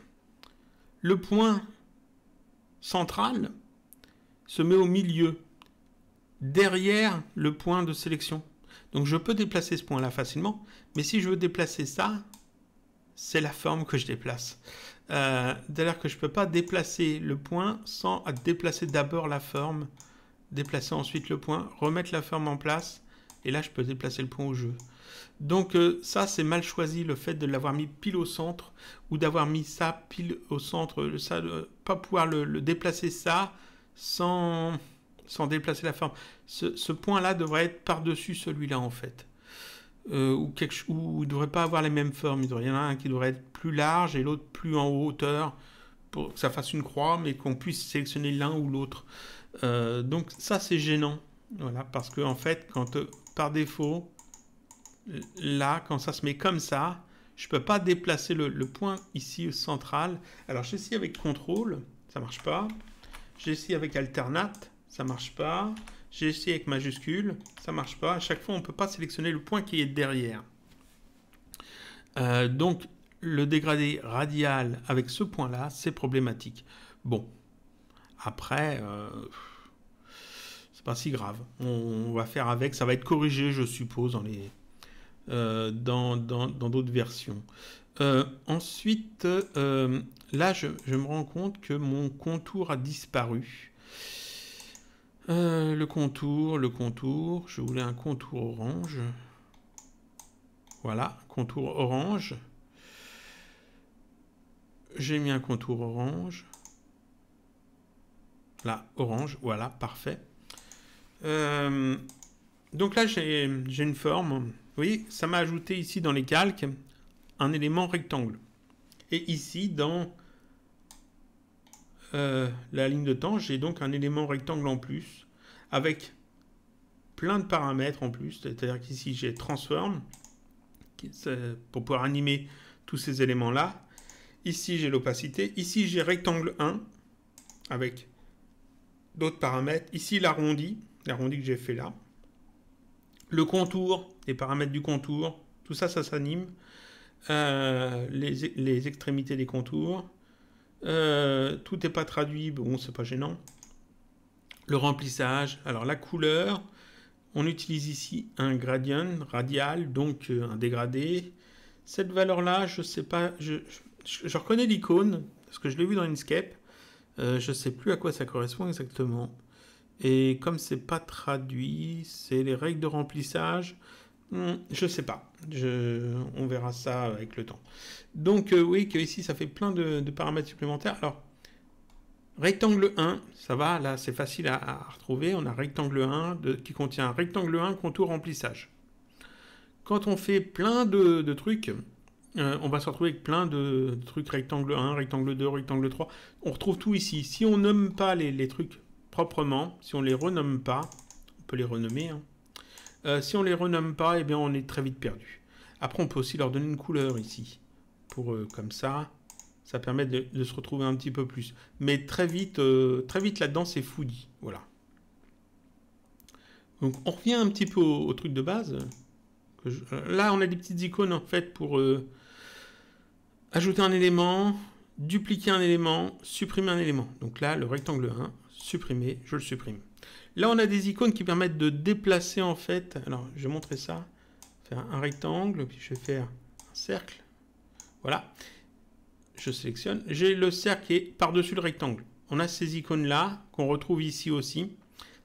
A: le point central se met au milieu, derrière le point de sélection. Donc je peux déplacer ce point-là facilement, mais si je veux déplacer ça, c'est la forme que je déplace. Euh, D'ailleurs que je ne peux pas déplacer le point sans déplacer d'abord la forme, déplacer ensuite le point, remettre la forme en place, et là je peux déplacer le point au jeu. Donc euh, ça c'est mal choisi le fait de l'avoir mis pile au centre, ou d'avoir mis ça pile au centre, ça, ne euh, pas pouvoir le déplacer ça sans sans déplacer la forme. Ce, point-là devrait être par-dessus celui-là, en fait. Euh, ou, quelque, ou il ne devrait pas avoir les mêmes formes. Il, y en a un qui devrait être plus large et l'autre plus en hauteur pour que ça fasse une croix, mais qu'on puisse sélectionner l'un ou l'autre. Euh, donc ça, c'est gênant. Voilà, parce que en fait, quand euh, par défaut, là, quand ça se met comme ça, je peux pas déplacer le, point ici central. Alors j'essaie avec contrôle, ça marche pas. J'essaie avec alternate, ça marche pas. J'ai essayé avec majuscule, ça marche pas. À chaque fois, on ne peut pas sélectionner le point qui est derrière. Euh, donc, le dégradé radial avec ce point-là, c'est problématique. Bon, après, euh, c'est pas si grave. On, va faire avec. Ça va être corrigé, je suppose, dans les euh, dans d'autres versions. ensuite, là, je, me rends compte que mon contour a disparu. Euh, le contour, le contour. Je voulais un contour orange. Voilà, contour orange. J'ai mis un contour orange. Là, orange, voilà, parfait. Euh, donc là, j'ai une forme. Vous voyez, ça m'a ajouté ici dans les calques un élément rectangle. Et ici, dans euh, la ligne de temps, j'ai donc un élément rectangle en plus avec plein de paramètres en plus. C'est-à-dire qu'ici, j'ai transform pour pouvoir animer tous ces éléments-là. Ici, j'ai l'opacité. Ici, j'ai rectangle 1 avec d'autres paramètres. Ici, l'arrondi, l'arrondi que j'ai fait là. Le contour, les paramètres du contour, tout ça, ça s'anime. Euh, les extrémités des contours. Euh, tout n'est pas traduit, bon, c'est pas gênant. Le remplissage, alors la couleur, on utilise ici un gradient radial, donc euh, un dégradé. Cette valeur-là, je sais pas, je, reconnais l'icône, parce que je l'ai vu dans Inkscape. Je euh, je sais plus à quoi ça correspond exactement. Et comme c'est pas traduit, c'est les règles de remplissage. Hmm, je sais pas on verra ça avec le temps. Donc euh, oui, que ici ça fait plein de, paramètres supplémentaires. Alors, rectangle 1, ça va, là c'est facile à, retrouver. On a rectangle 1 qui contient rectangle 1 contour remplissage. Quand on fait plein de, trucs, euh, on va se retrouver avec plein de trucs rectangle 1, rectangle 2, rectangle 3. On retrouve tout ici. Si on nomme pas les, trucs proprement, si on les renomme pas, on peut les renommer. Hein. Euh, si on les renomme pas, eh bien on est très vite perdu. Après, on peut aussi leur donner une couleur ici. Pour euh, comme ça, ça permet de, se retrouver un petit peu plus. Mais très vite, euh, très vite là-dedans, c'est foudi. Voilà. Donc on revient un petit peu au, truc de base. Là, on a des petites icônes en fait pour ajouter un élément, dupliquer un élément, supprimer un élément. Donc là, le rectangle 1, supprimer, je le supprime. Là, on a des icônes qui permettent de déplacer en fait. Alors, je vais montrer ça. Faire un rectangle, puis je vais faire un cercle. Voilà. Je sélectionne. J'ai le cercle qui est par-dessus le rectangle. On a ces icônes-là qu'on retrouve ici aussi.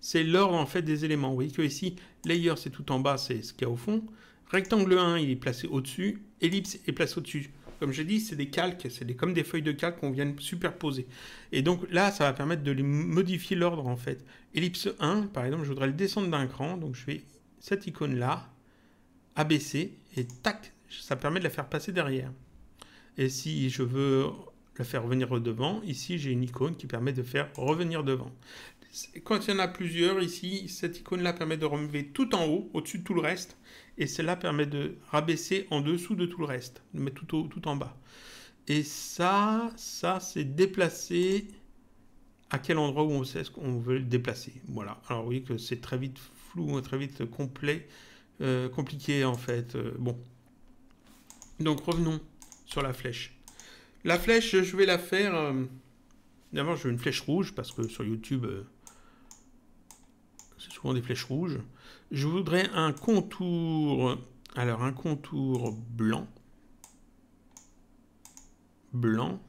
A: C'est l'ordre en fait des éléments. Vous voyez que ici, layer c'est tout en bas, c'est ce qu'il y a au fond. Rectangle 1, il est placé au-dessus. Ellipse est placé au-dessus. Comme j'ai dit, c'est des calques, c'est comme des feuilles de calque qu'on vient superposer. Et donc là, ça va permettre de les modifier l'ordre en fait. Ellipse 1, par exemple, je voudrais le descendre d'un cran, donc je vais cette icône là, abaisser, et tac, ça permet de la faire passer derrière. Et si je veux la faire revenir devant, ici j'ai une icône qui permet de faire revenir devant. Quand il y en a plusieurs ici, cette icône-là permet de remuer tout en haut, au-dessus de tout le reste, et celle-là permet de rabaisser en dessous de tout le reste, mais tout, tout en bas. Et ça, ça c'est déplacer à quel endroit où on sait ce qu'on veut déplacer. Voilà. Alors oui, que c'est très vite flou, très vite complet, euh, compliqué en fait. Euh, bon. Donc revenons sur la flèche. La flèche, je vais la faire... Euh, d'abord, je veux une flèche rouge parce que sur YouTube, c'est souvent des flèches rouges. Je voudrais un contour, alors un contour blanc. Blanc.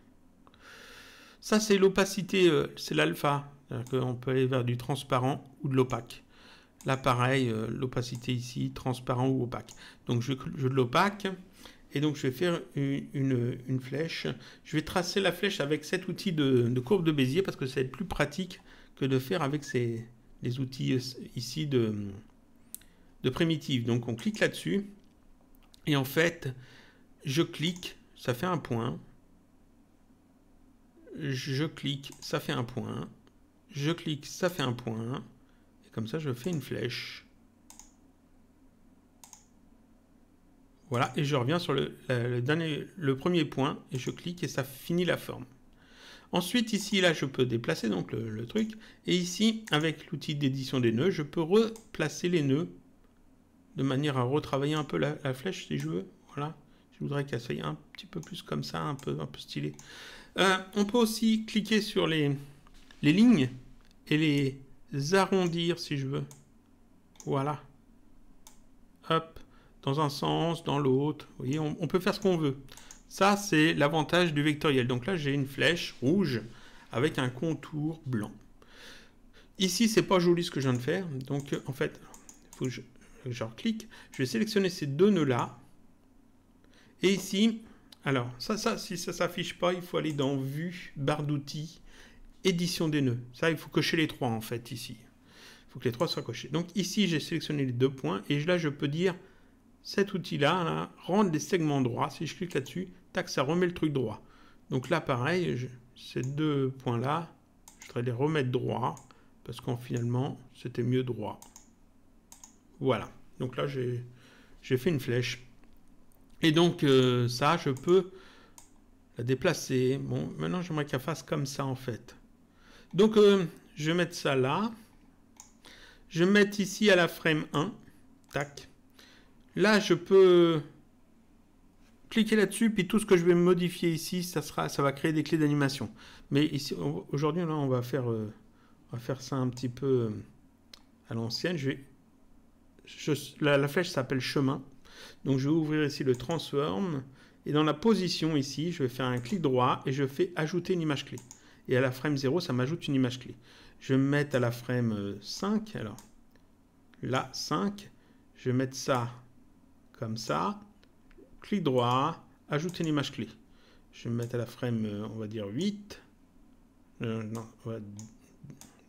A: Ça, c'est l'opacité, euh, c'est l'alpha. On peut aller vers du transparent ou de l'opaque. Là, pareil, euh, l'opacité ici, transparent ou opaque. Donc, je, veux de l'opaque. Et donc, je vais faire une, flèche. Je vais tracer la flèche avec cet outil de, de courbe de Bézier parce que ça va être plus pratique que de faire avec ces, les outils ici de, de primitives. Donc on clique là-dessus et en fait, je clique, ça fait un point. Je clique, ça fait un point. Je clique, ça fait un point. Et comme ça, je fais une flèche. Voilà, et je reviens sur le, dernier, le premier point et je clique et ça finit la forme. Ensuite, ici, là, je peux déplacer donc le, truc. Et ici, avec l'outil d'édition des nœuds, je peux replacer les nœuds de manière à retravailler un peu la, flèche si je veux. Voilà. Je voudrais qu'elle soit un petit peu plus comme ça, un peu, un peu stylé. Euh, on peut aussi cliquer sur les, les lignes et les arrondir si je veux. Voilà. Hop. Dans un sens, dans l'autre. Vous voyez, on peut faire ce qu'on veut. Ça, c'est l'avantage du vectoriel. Donc là, j'ai une flèche rouge avec un contour blanc. Ici, c'est pas joli ce que je viens de faire. Donc, en fait, je, reclique. Je vais sélectionner ces deux nœuds-là. Et ici, alors, ça, ça, si ça s'affiche pas, il faut aller dans Vue, barre d'outils, édition des nœuds. Ça, il faut cocher les trois, en fait, ici. Il faut que les trois soient cochés. Donc, ici, j'ai sélectionné les deux points. Et là, je peux dire, cet outil-là, là, hein, rendre les segments droits. Si je clique là-dessus, tac, ça remet le truc droit. Donc là, pareil, ces deux points-là, je voudrais les remettre droit, parce qu'en finalement, c'était mieux droit. Voilà. Donc là, j'ai fait une flèche. Et donc, euh, ça, je peux la déplacer. Bon, maintenant, j'aimerais qu'elle fasse comme ça, en fait. Donc, euh, je vais mettre ça là. Je vais mettre ici à la frame 1. Tac. Là, je peux cliquez là-dessus, puis tout ce que je vais modifier ici, ça, sera, ça va créer des clés d'animation. Mais ici, aujourd'hui, là, on va, faire, euh, faire ça un petit peu euh, à l'ancienne. Je, la, flèche s'appelle chemin. Donc, je vais ouvrir ici le transform. Et dans la position ici, je vais faire un clic droit et je fais ajouter une image clé. Et à la frame 0, ça m'ajoute une image clé. Je vais me mettre à la frame 5. Euh, Alors, là, 5. Je vais mettre ça comme ça clic droit, ajouter une image clé. Je vais me mettre à la frame, euh, on va dire 8. Euh, non,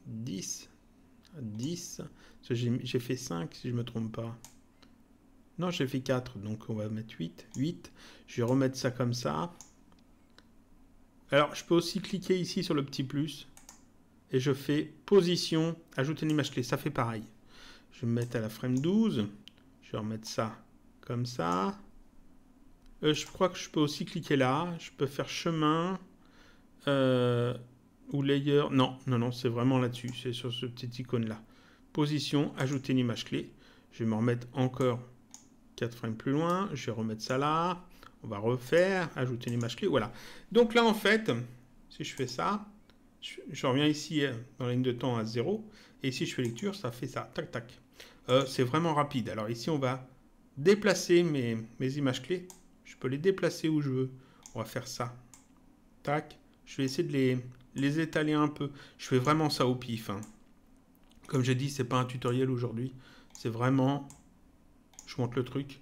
A: 10. 10. J'ai fait 5 si je ne me trompe pas. Non, j'ai fait 4, donc on va mettre 8. 8. Je vais remettre ça comme ça. Alors, je peux aussi cliquer ici sur le petit plus. Et je fais position, ajouter une image clé. Ça fait pareil. Je vais me mettre à la frame 12. Je vais remettre ça comme ça. Euh, je crois que je peux aussi cliquer là. Je peux faire chemin euh, ou layer. Non, non, non, c'est vraiment là-dessus. C'est sur ce petit icône-là. Position, ajouter une image clé. Je vais me remettre encore 4 frames plus loin. Je vais remettre ça là. On va refaire, ajouter une image clé. Voilà. Donc là, en fait, si je fais ça, je, reviens ici euh, dans la ligne de temps à 0. Et si je fais lecture, ça fait ça. Tac, tac. c'est vraiment rapide. Alors ici, on va déplacer mes images clés je peux les déplacer où je veux. On va faire ça. Tac. Je vais essayer de les, les étaler un peu. Je fais vraiment ça au pif. Hein. Comme j'ai dit, c'est pas un tutoriel aujourd'hui. C'est vraiment... Je monte le truc.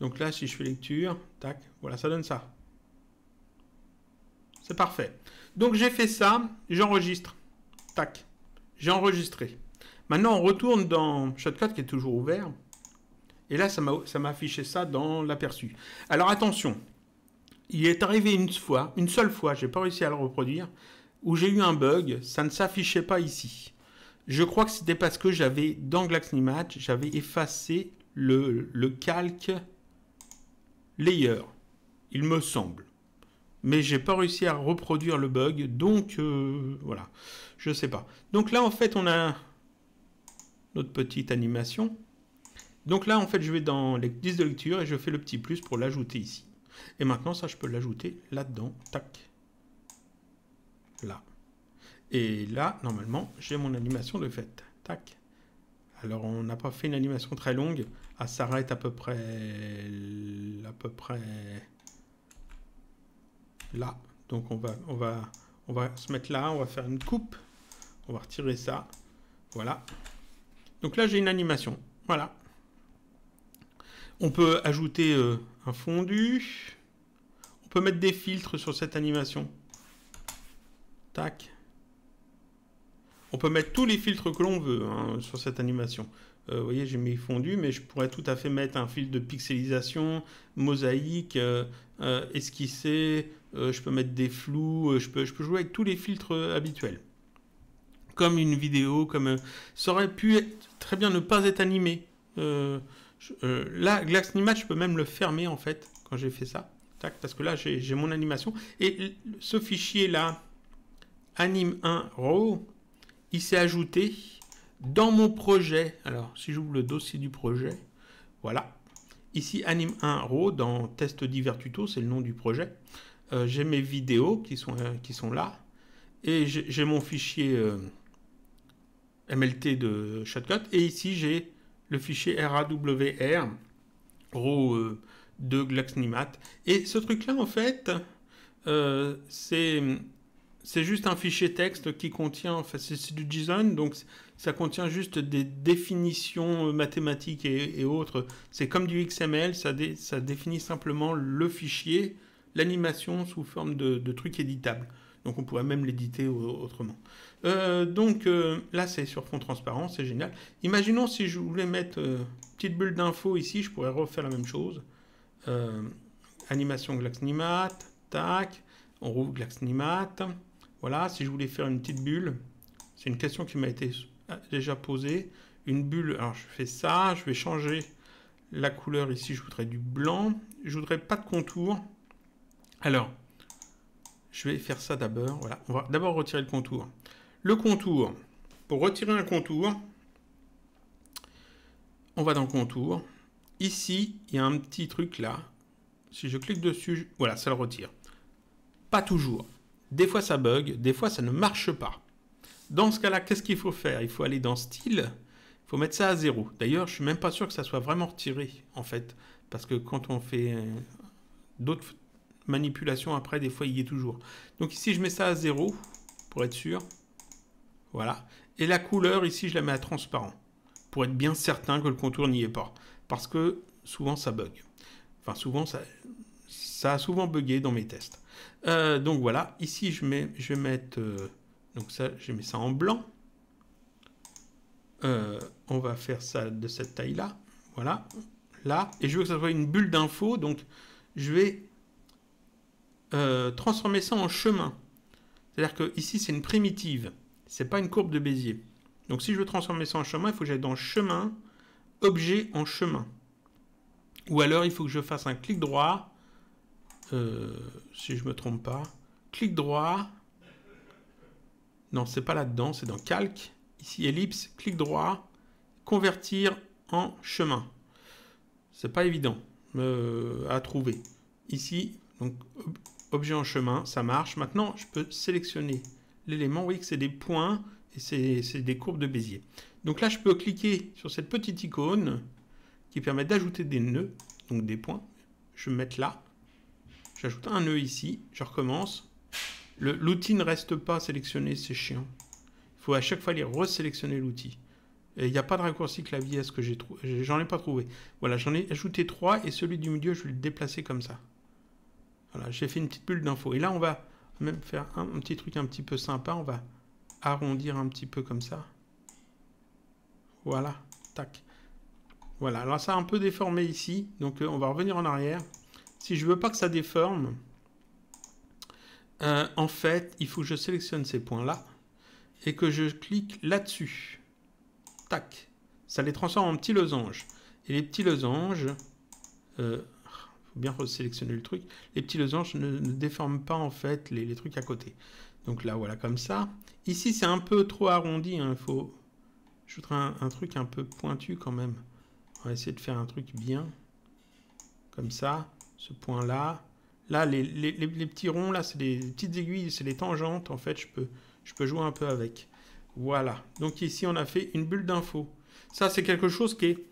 A: Donc là, si je fais lecture, tac, voilà, ça donne ça. C'est parfait. Donc j'ai fait ça, j'enregistre. Tac, j'ai enregistré. Maintenant, on retourne dans Shotcut qui est toujours ouvert. Et là, ça m'a affiché ça dans l'aperçu. Alors attention, il est arrivé une fois, une seule fois, j'ai pas réussi à le reproduire, où j'ai eu un bug, ça ne s'affichait pas ici. Je crois que c'était parce que j'avais, dans GlaxNimage, j'avais effacé le, calque layer, il me semble mais j'ai pas réussi à reproduire le bug, donc euh, voilà, je sais pas. Donc là en fait on a notre petite animation, donc là, en fait, je vais dans les listes de lecture et je fais le petit plus pour l'ajouter ici. Et maintenant, ça, je peux l'ajouter là-dedans. Tac. Là. Et là, normalement, j'ai mon animation de fait. Tac. Alors, on n'a pas fait une animation très longue. Ah, ça s'arrête à peu près... À peu près... Là. Donc, on va, on, va, on va se mettre là. On va faire une coupe. On va retirer ça. Voilà. Donc là, j'ai une animation. Voilà. On peut ajouter euh, un fondu. On peut mettre des filtres sur cette animation. Tac. On peut mettre tous les filtres que l'on veut hein, sur cette animation. Euh, vous voyez, j'ai mis fondu, mais je pourrais tout à fait mettre un filtre de pixelisation, mosaïque, euh, esquissé, je peux mettre des flous, je, peux, jouer avec tous les filtres habituels. Comme une vidéo, comme... ça aurait pu être, très bien ne pas être animé. Euh, là, je peux même le fermer en fait quand j'ai fait ça. Tac, parce que là, j'ai mon animation. Et ce fichier-là, anime1 raw, il s'est ajouté dans mon projet. Alors, si j'ouvre le dossier du projet, voilà. Ici, anime1 raw, dans test divers tutos, c'est le nom du projet. Euh, j'ai mes vidéos qui sont, euh, qui sont là. Et j'ai mon fichier MLT de Shotcut. Et ici, j'ai le fichier RAWR, RAW euh, de Glaxnimat. Et ce truc-là, en fait, euh, c'est juste un fichier texte qui contient, enfin c'est du JSON, donc ça contient juste des définitions euh, mathématiques et, autres. C'est comme du XML, ça, définit simplement le fichier, l'animation sous forme de, de truc éditable. Donc on pourrait même l'éditer autrement. Euh, donc euh, là, c'est sur fond transparent, c'est génial. Imaginons si je voulais mettre une euh, petite bulle d'info ici, je pourrais refaire la même chose. animation Glaxnimat, tac, on rouvre Glaxnimat. Voilà, si je voulais faire une petite bulle, c'est une question qui m'a été déjà posée. Une bulle, alors je fais ça, je vais changer la couleur ici, je voudrais du blanc. Je voudrais pas de contour. Alors, je vais faire ça d'abord. Voilà, on va d'abord retirer le contour. Le contour, pour retirer un contour, on va dans contour. Ici, il y a un petit truc là. Si je clique dessus, voilà, ça le retire. Pas toujours. Des fois ça bug, des fois ça ne marche pas. Dans ce cas-là, qu'est-ce qu'il faut faire Il faut aller dans style, il faut mettre ça à zéro. D'ailleurs, je suis même pas sûr que ça soit vraiment retiré en fait, parce que quand on fait euh, d'autres manipulation après, des fois, il y est toujours. Donc ici, je mets ça à 0, pour être sûr. Voilà. Et la couleur, ici, je la mets à transparent, pour être bien certain que le contour n'y est pas. Parce que souvent, ça bug. Enfin, souvent, ça, ça a souvent bugué dans mes tests. Euh, donc voilà, ici, je, mets, je vais mettre... Euh, donc ça, je mets ça en blanc. Euh, on va faire ça de cette taille-là. Voilà. Là. Et je veux que ça soit une bulle d'info. Donc, je vais euh, transformer ça en chemin. C'est-à-dire que ici, c'est une primitive. C'est pas une courbe de Bézier. Donc si je veux transformer ça en chemin, il faut que j'aille dans chemin, objet en chemin. Ou alors, il faut que je fasse un clic droit, euh, si je me trompe pas. Clic droit. Non, c'est pas là-dedans, c'est dans calque. Ici, ellipse, clic droit, convertir en chemin. C'est pas évident euh, à trouver. Ici, donc objet en chemin, ça marche. Maintenant, je peux sélectionner l'élément. Vous voyez que c'est des points et c'est des courbes de Bézier. Donc là, je peux cliquer sur cette petite icône qui permet d'ajouter des nœuds, donc des points. Je vais me mettre là. J'ajoute un nœud ici. Je recommence. L'outil ne reste pas sélectionné, c'est chiant. Il faut à chaque fois aller resélectionner l'outil. Il n'y a pas de raccourci clavier à ce que j'ai trouvé. J'en ai pas trouvé. Voilà, j'en ai ajouté trois et celui du milieu, je vais le déplacer comme ça. Voilà, j'ai fait une petite bulle d'infos. Et là, on va même faire un, petit truc un petit peu sympa. On va arrondir un petit peu comme ça. Voilà, tac. Voilà, alors ça a un peu déformé ici. Donc, euh, on va revenir en arrière. Si je veux pas que ça déforme, euh, en fait, il faut que je sélectionne ces points-là et que je clique là-dessus. Tac. Ça les transforme en petits losanges. Et les petits losanges, euh, faut bien sélectionner le truc. Les petits losanges ne, déforment pas en fait les, trucs à côté. Donc là, voilà, comme ça. Ici, c'est un peu trop arrondi. Info. Hein. Faut... Je voudrais un, truc un peu pointu quand même. On va essayer de faire un truc bien. Comme ça, ce point-là. Là, les, petits ronds, là, c'est des petites aiguilles, c'est les tangentes. En fait, je peux, je peux jouer un peu avec. Voilà. Donc ici, on a fait une bulle d'info. Ça, c'est quelque chose qui est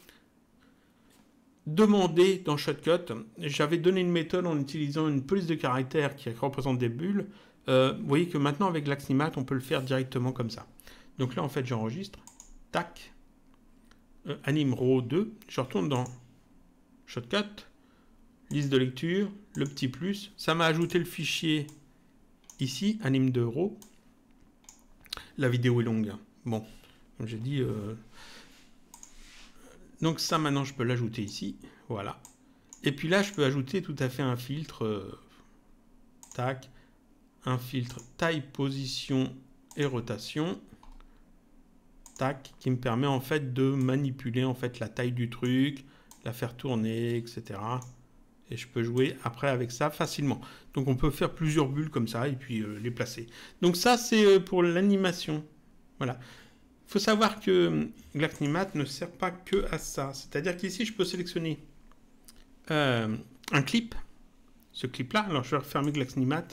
A: demandé dans Shotcut, j'avais donné une méthode en utilisant une police de caractères qui représente des bulles. Euh, vous voyez que maintenant avec l'Aximat, on peut le faire directement comme ça. Donc là, en fait, j'enregistre. Tac. Euh, anime 2. Je retourne dans Shotcut. Liste de lecture. Le petit plus. Ça m'a ajouté le fichier ici. Anime 2 row. La vidéo est longue. Bon. Comme j'ai dit... Euh, donc ça, maintenant, je peux l'ajouter ici. Voilà. Et puis là, je peux ajouter tout à fait un filtre. Euh, tac. Un filtre taille, position et rotation. Tac. Qui me permet en fait de manipuler en fait la taille du truc, la faire tourner, etc. Et je peux jouer après avec ça facilement. Donc on peut faire plusieurs bulles comme ça et puis euh, les placer. Donc ça, c'est euh, pour l'animation. Voilà. Il faut savoir que Glaxnimat hum, ne sert pas que à ça. C'est-à-dire qu'ici, je peux sélectionner euh, un clip. Ce clip-là. Alors, je vais refermer Glaxnimat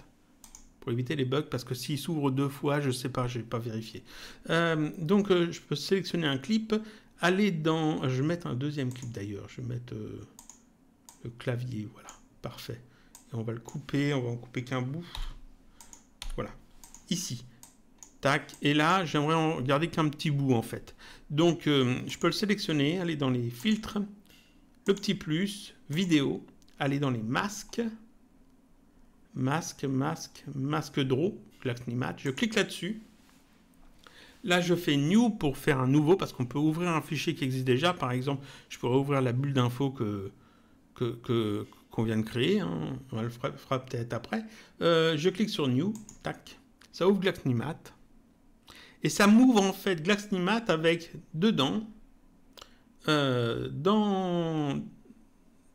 A: pour éviter les bugs parce que s'il s'ouvre deux fois, je ne sais pas, je n'ai pas vérifié. Euh, donc, euh, je peux sélectionner un clip, aller dans... Je vais mettre un deuxième clip d'ailleurs. Je vais mettre le clavier. Voilà, parfait. Et on va le couper. On va en couper qu'un bout. Voilà, ici. Tac. Et là, j'aimerais en garder qu'un petit bout en fait. Donc, euh, je peux le sélectionner, aller dans les filtres, le petit plus, vidéo, aller dans les masques, masque, masque, masque draw, image. Je clique là-dessus. Là, je fais new pour faire un nouveau parce qu'on peut ouvrir un fichier qui existe déjà. Par exemple, je pourrais ouvrir la bulle d'info que qu'on vient de créer. Hein. On le fera, peut-être après. Euh, je clique sur new, tac. Ça ouvre Glaxnimat. Et ça m'ouvre en fait Glaxnimat avec dedans, euh, dans,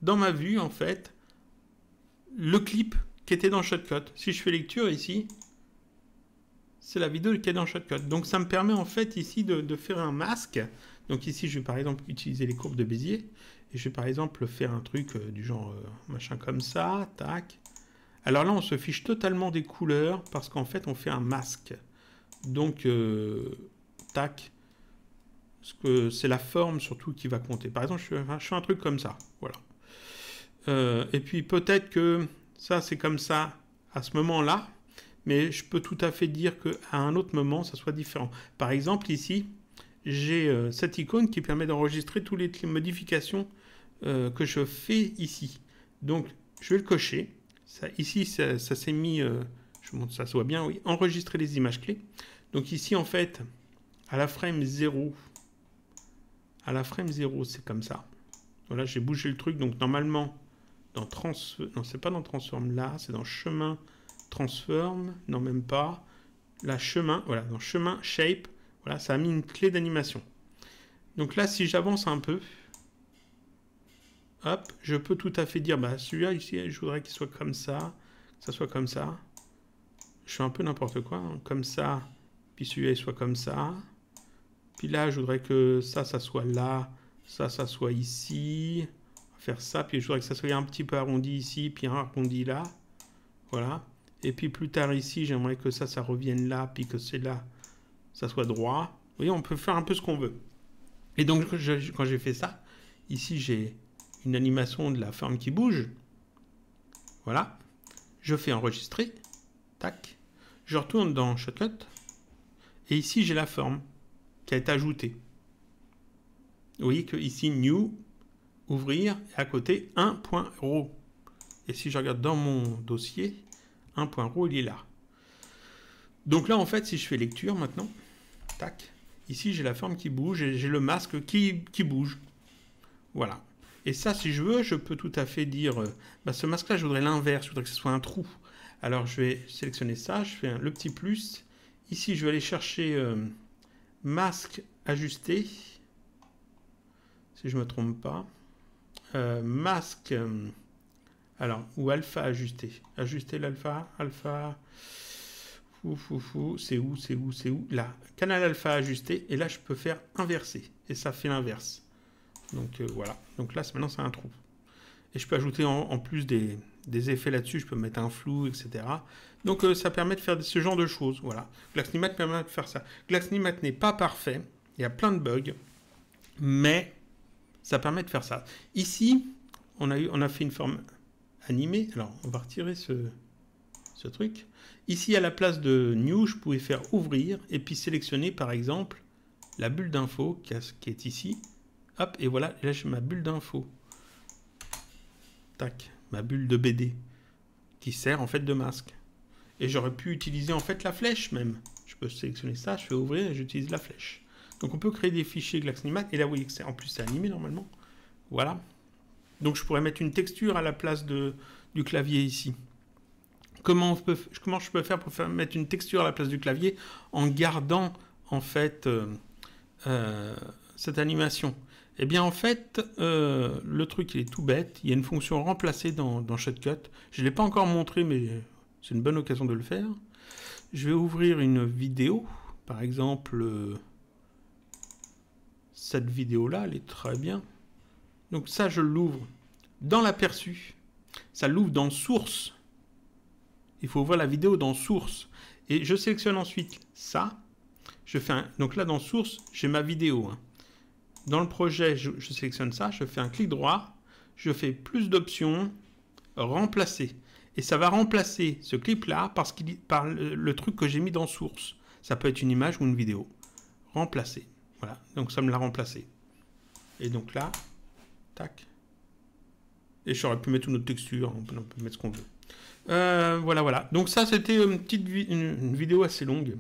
A: dans ma vue en fait, le clip qui était dans Shotcut. Si je fais lecture ici, c'est la vidéo qui est dans Shotcut. Donc ça me permet en fait ici de, faire un masque. Donc ici je vais par exemple utiliser les courbes de Bézier. Et je vais par exemple faire un truc euh, du genre euh, machin comme ça, tac. Alors là on se fiche totalement des couleurs parce qu'en fait on fait un masque. Donc, euh, tac, parce que c'est la forme surtout qui va compter. Par exemple, je, fais un truc comme ça, voilà. Euh, et puis peut-être que ça, c'est comme ça à ce moment-là, mais je peux tout à fait dire qu'à un autre moment, ça soit différent. Par exemple, ici, j'ai euh, cette icône qui permet d'enregistrer toutes les modifications que je fais ici. Donc, je vais le cocher. Ça, ici, ça s'est mis je montre ça soit bien, oui, enregistrer les images clés. Donc ici, en fait, à la frame 0, à la frame 0, c'est comme ça. Voilà, j'ai bougé le truc, donc normalement, dans trans non, c'est pas dans transform là, c'est dans chemin, transform, non, même pas, là, chemin, voilà, dans chemin, shape, voilà, ça a mis une clé d'animation. Donc là, si j'avance un peu, hop, je peux tout à fait dire, bah, celui-là, ici, je voudrais qu'il soit comme ça, que ça soit comme ça, je fais un peu n'importe quoi, hein. comme ça, puis celui-là soit comme ça. Puis là, je voudrais que ça, ça soit là, ça, ça soit ici. On va faire ça, puis je voudrais que ça soit un petit peu arrondi ici, puis un arrondi là. Voilà. Et puis plus tard ici, j'aimerais que ça, ça revienne là, puis que c'est là, ça soit droit. Vous voyez, on peut faire un peu ce qu'on veut. Et donc, quand j'ai fait ça, ici, j'ai une animation de la forme qui bouge. Voilà. Je fais enregistrer. Tac. Je retourne dans Shotcut. Et ici, j'ai la forme qui a été ajoutée. Vous voyez que ici, New, ouvrir, et à côté, 1.row. Et si je regarde dans mon dossier, 1.row, il est là. Donc là, en fait, si je fais lecture maintenant, tac, ici, j'ai la forme qui bouge et j'ai le masque qui, bouge. Voilà. Et ça, si je veux, je peux tout à fait dire, euh, bah, ce masque-là, je voudrais l'inverse, je voudrais que ce soit un trou. Alors je vais sélectionner ça, je fais le petit plus. Ici, je vais aller chercher euh, masque ajusté, si je ne me trompe pas. Euh, masque, euh, alors, ou alpha ajusté. Ajuster l'alpha, alpha, fou, c'est où, c'est où, c'est où Là, canal alpha ajusté, et là, je peux faire inverser, et ça fait l'inverse. Donc voilà, donc là, maintenant, c'est un trou. Et je peux ajouter en plus des, des effets là-dessus, je peux mettre un flou, etc. Donc euh, ça permet de faire ce genre de choses, voilà. Glaxnimat permet de faire ça. Glaxnimat n'est pas parfait, il y a plein de bugs, mais ça permet de faire ça. Ici, on a, eu, on a fait une forme animée, alors on va retirer ce, ce truc. Ici, à la place de New, je pouvais faire ouvrir et puis sélectionner par exemple la bulle d'info qui est ici. Hop, et voilà, là j'ai ma bulle d'info. Tac ma bulle de BD, qui sert en fait de masque. Et j'aurais pu utiliser en fait la flèche même. Je peux sélectionner ça, je fais ouvrir et j'utilise la flèche. Donc on peut créer des fichiers Glaxonimac. Et là, oui, en plus c'est animé normalement. Voilà. Donc je pourrais mettre une texture à la place de, du clavier ici. Comment, je peux faire pour faire, mettre une texture à la place du clavier en gardant en fait euh, euh, cette animation eh bien, en fait, euh, le truc, il est tout bête. Il y a une fonction remplacée dans, dans Shotcut. Je ne l'ai pas encore montré, mais euh, c'est une bonne occasion de le faire. Je vais ouvrir une vidéo. Par exemple, euh, cette vidéo-là, elle est très bien. Donc ça, je l'ouvre dans l'aperçu. Ça l'ouvre dans source. Il faut voir la vidéo dans source. Et je sélectionne ensuite ça. Je fais Donc là, dans source, j'ai ma vidéo. Hein. Dans le projet, je, sélectionne ça, je fais un clic droit, je fais plus d'options, remplacer. Et ça va remplacer ce clip-là par le, truc que j'ai mis dans source. Ça peut être une image ou une vidéo. Remplacer. Voilà, donc ça me l'a remplacé. Et donc là, tac. Et j'aurais pu mettre une autre texture, on peut, mettre ce qu'on veut. Euh, voilà, voilà. Donc ça, c'était une petite vidéo assez longue,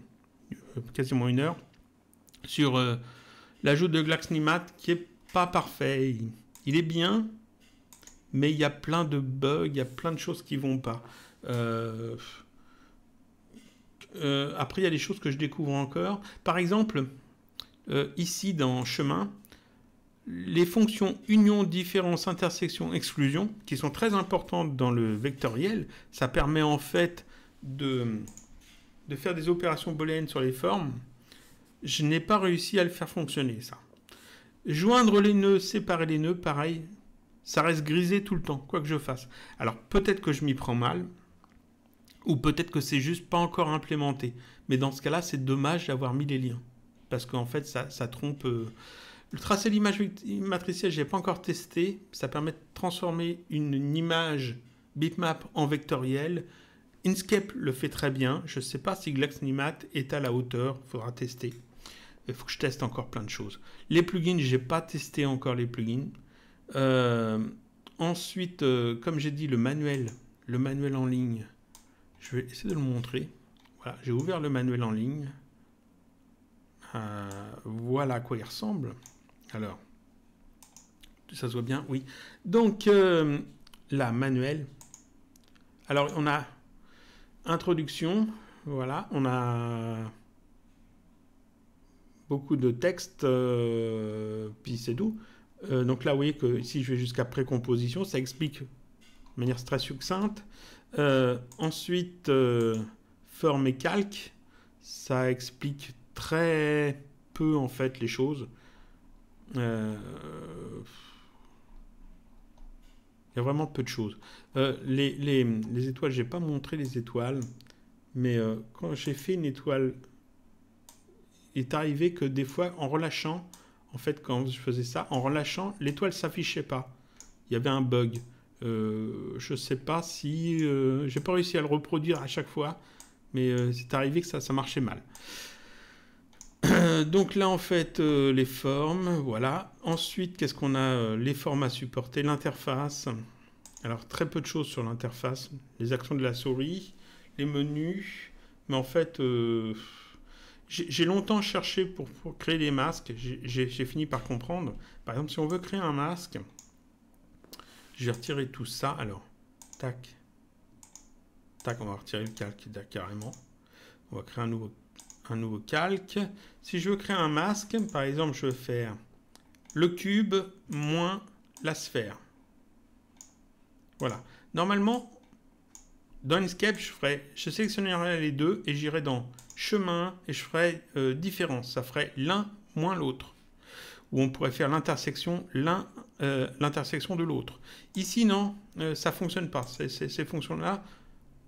A: euh, quasiment une heure, sur... Euh, L'ajout de Glaxnimat qui est pas parfait. Il est bien, mais il y a plein de bugs, il y a plein de choses qui vont pas. Euh, euh, après, il y a des choses que je découvre encore. Par exemple, euh, ici dans chemin, les fonctions union, différence, intersection, exclusion, qui sont très importantes dans le vectoriel, ça permet en fait de, de faire des opérations booléennes sur les formes je n'ai pas réussi à le faire fonctionner, ça. Joindre les nœuds, séparer les nœuds, pareil, ça reste grisé tout le temps, quoi que je fasse. Alors peut-être que je m'y prends mal, ou peut-être que c'est juste pas encore implémenté. Mais dans ce cas-là, c'est dommage d'avoir mis les liens, parce qu'en fait, ça, trompe. tracer euh, Le tracé l'image matricielle, j'ai pas encore testé. Ça permet de transformer une, image bitmap en vectoriel. Inkscape le fait très bien. Je ne sais pas si Glaxnimat est à la hauteur. Faudra tester il faut que je teste encore plein de choses. Les plugins, j'ai pas testé encore les plugins. Euh, ensuite, euh, comme j'ai dit, le manuel, le manuel en ligne, je vais essayer de le montrer. Voilà, j'ai ouvert le manuel en ligne. Euh, voilà à quoi il ressemble. Alors, ça se voit bien, oui. Donc, la manuel. Alors, on a introduction, voilà, on a beaucoup de textes, euh, puis c'est doux. Euh, donc là, vous voyez que si je vais jusqu'à précomposition, ça explique de manière très succincte. Euh, ensuite, forme et calque, ça explique très peu en fait les choses. Il y a vraiment peu de choses. les, les, les, étoiles, j'ai pas montré les étoiles, mais quand j'ai fait une étoile est arrivé que des fois, en relâchant, en fait, quand je faisais ça, en relâchant, l'étoile s'affichait pas. Il y avait un bug. Euh, je sais pas si euh, j'ai pas réussi à le reproduire à chaque fois, mais euh, c'est arrivé que ça, ça marchait mal. (coughs) Donc là en fait les formes, voilà. Ensuite qu'est-ce qu'on a Les formes à supporter, l'interface. Alors très peu de choses sur l'interface, les actions de la souris, les menus, mais en fait j'ai longtemps cherché pour, créer des masques. J'ai fini par comprendre. Par exemple, si on veut créer un masque, je vais retirer tout ça. Alors, tac, tac, on va retirer le calque carrément. On va créer un nouveau, un nouveau calque. Si je veux créer un masque, par exemple, je veux faire le cube moins la sphère. Voilà. Normalement, dans Inkscape, je ferai, je sélectionnerai les deux et j'irai dans chemin et je ferai euh, différence. Ça ferait l'un moins l'autre. Ou on pourrait faire l'intersection euh, de l'autre. Ici, non, ça euh, ça fonctionne pas. Ces, fonctions-là,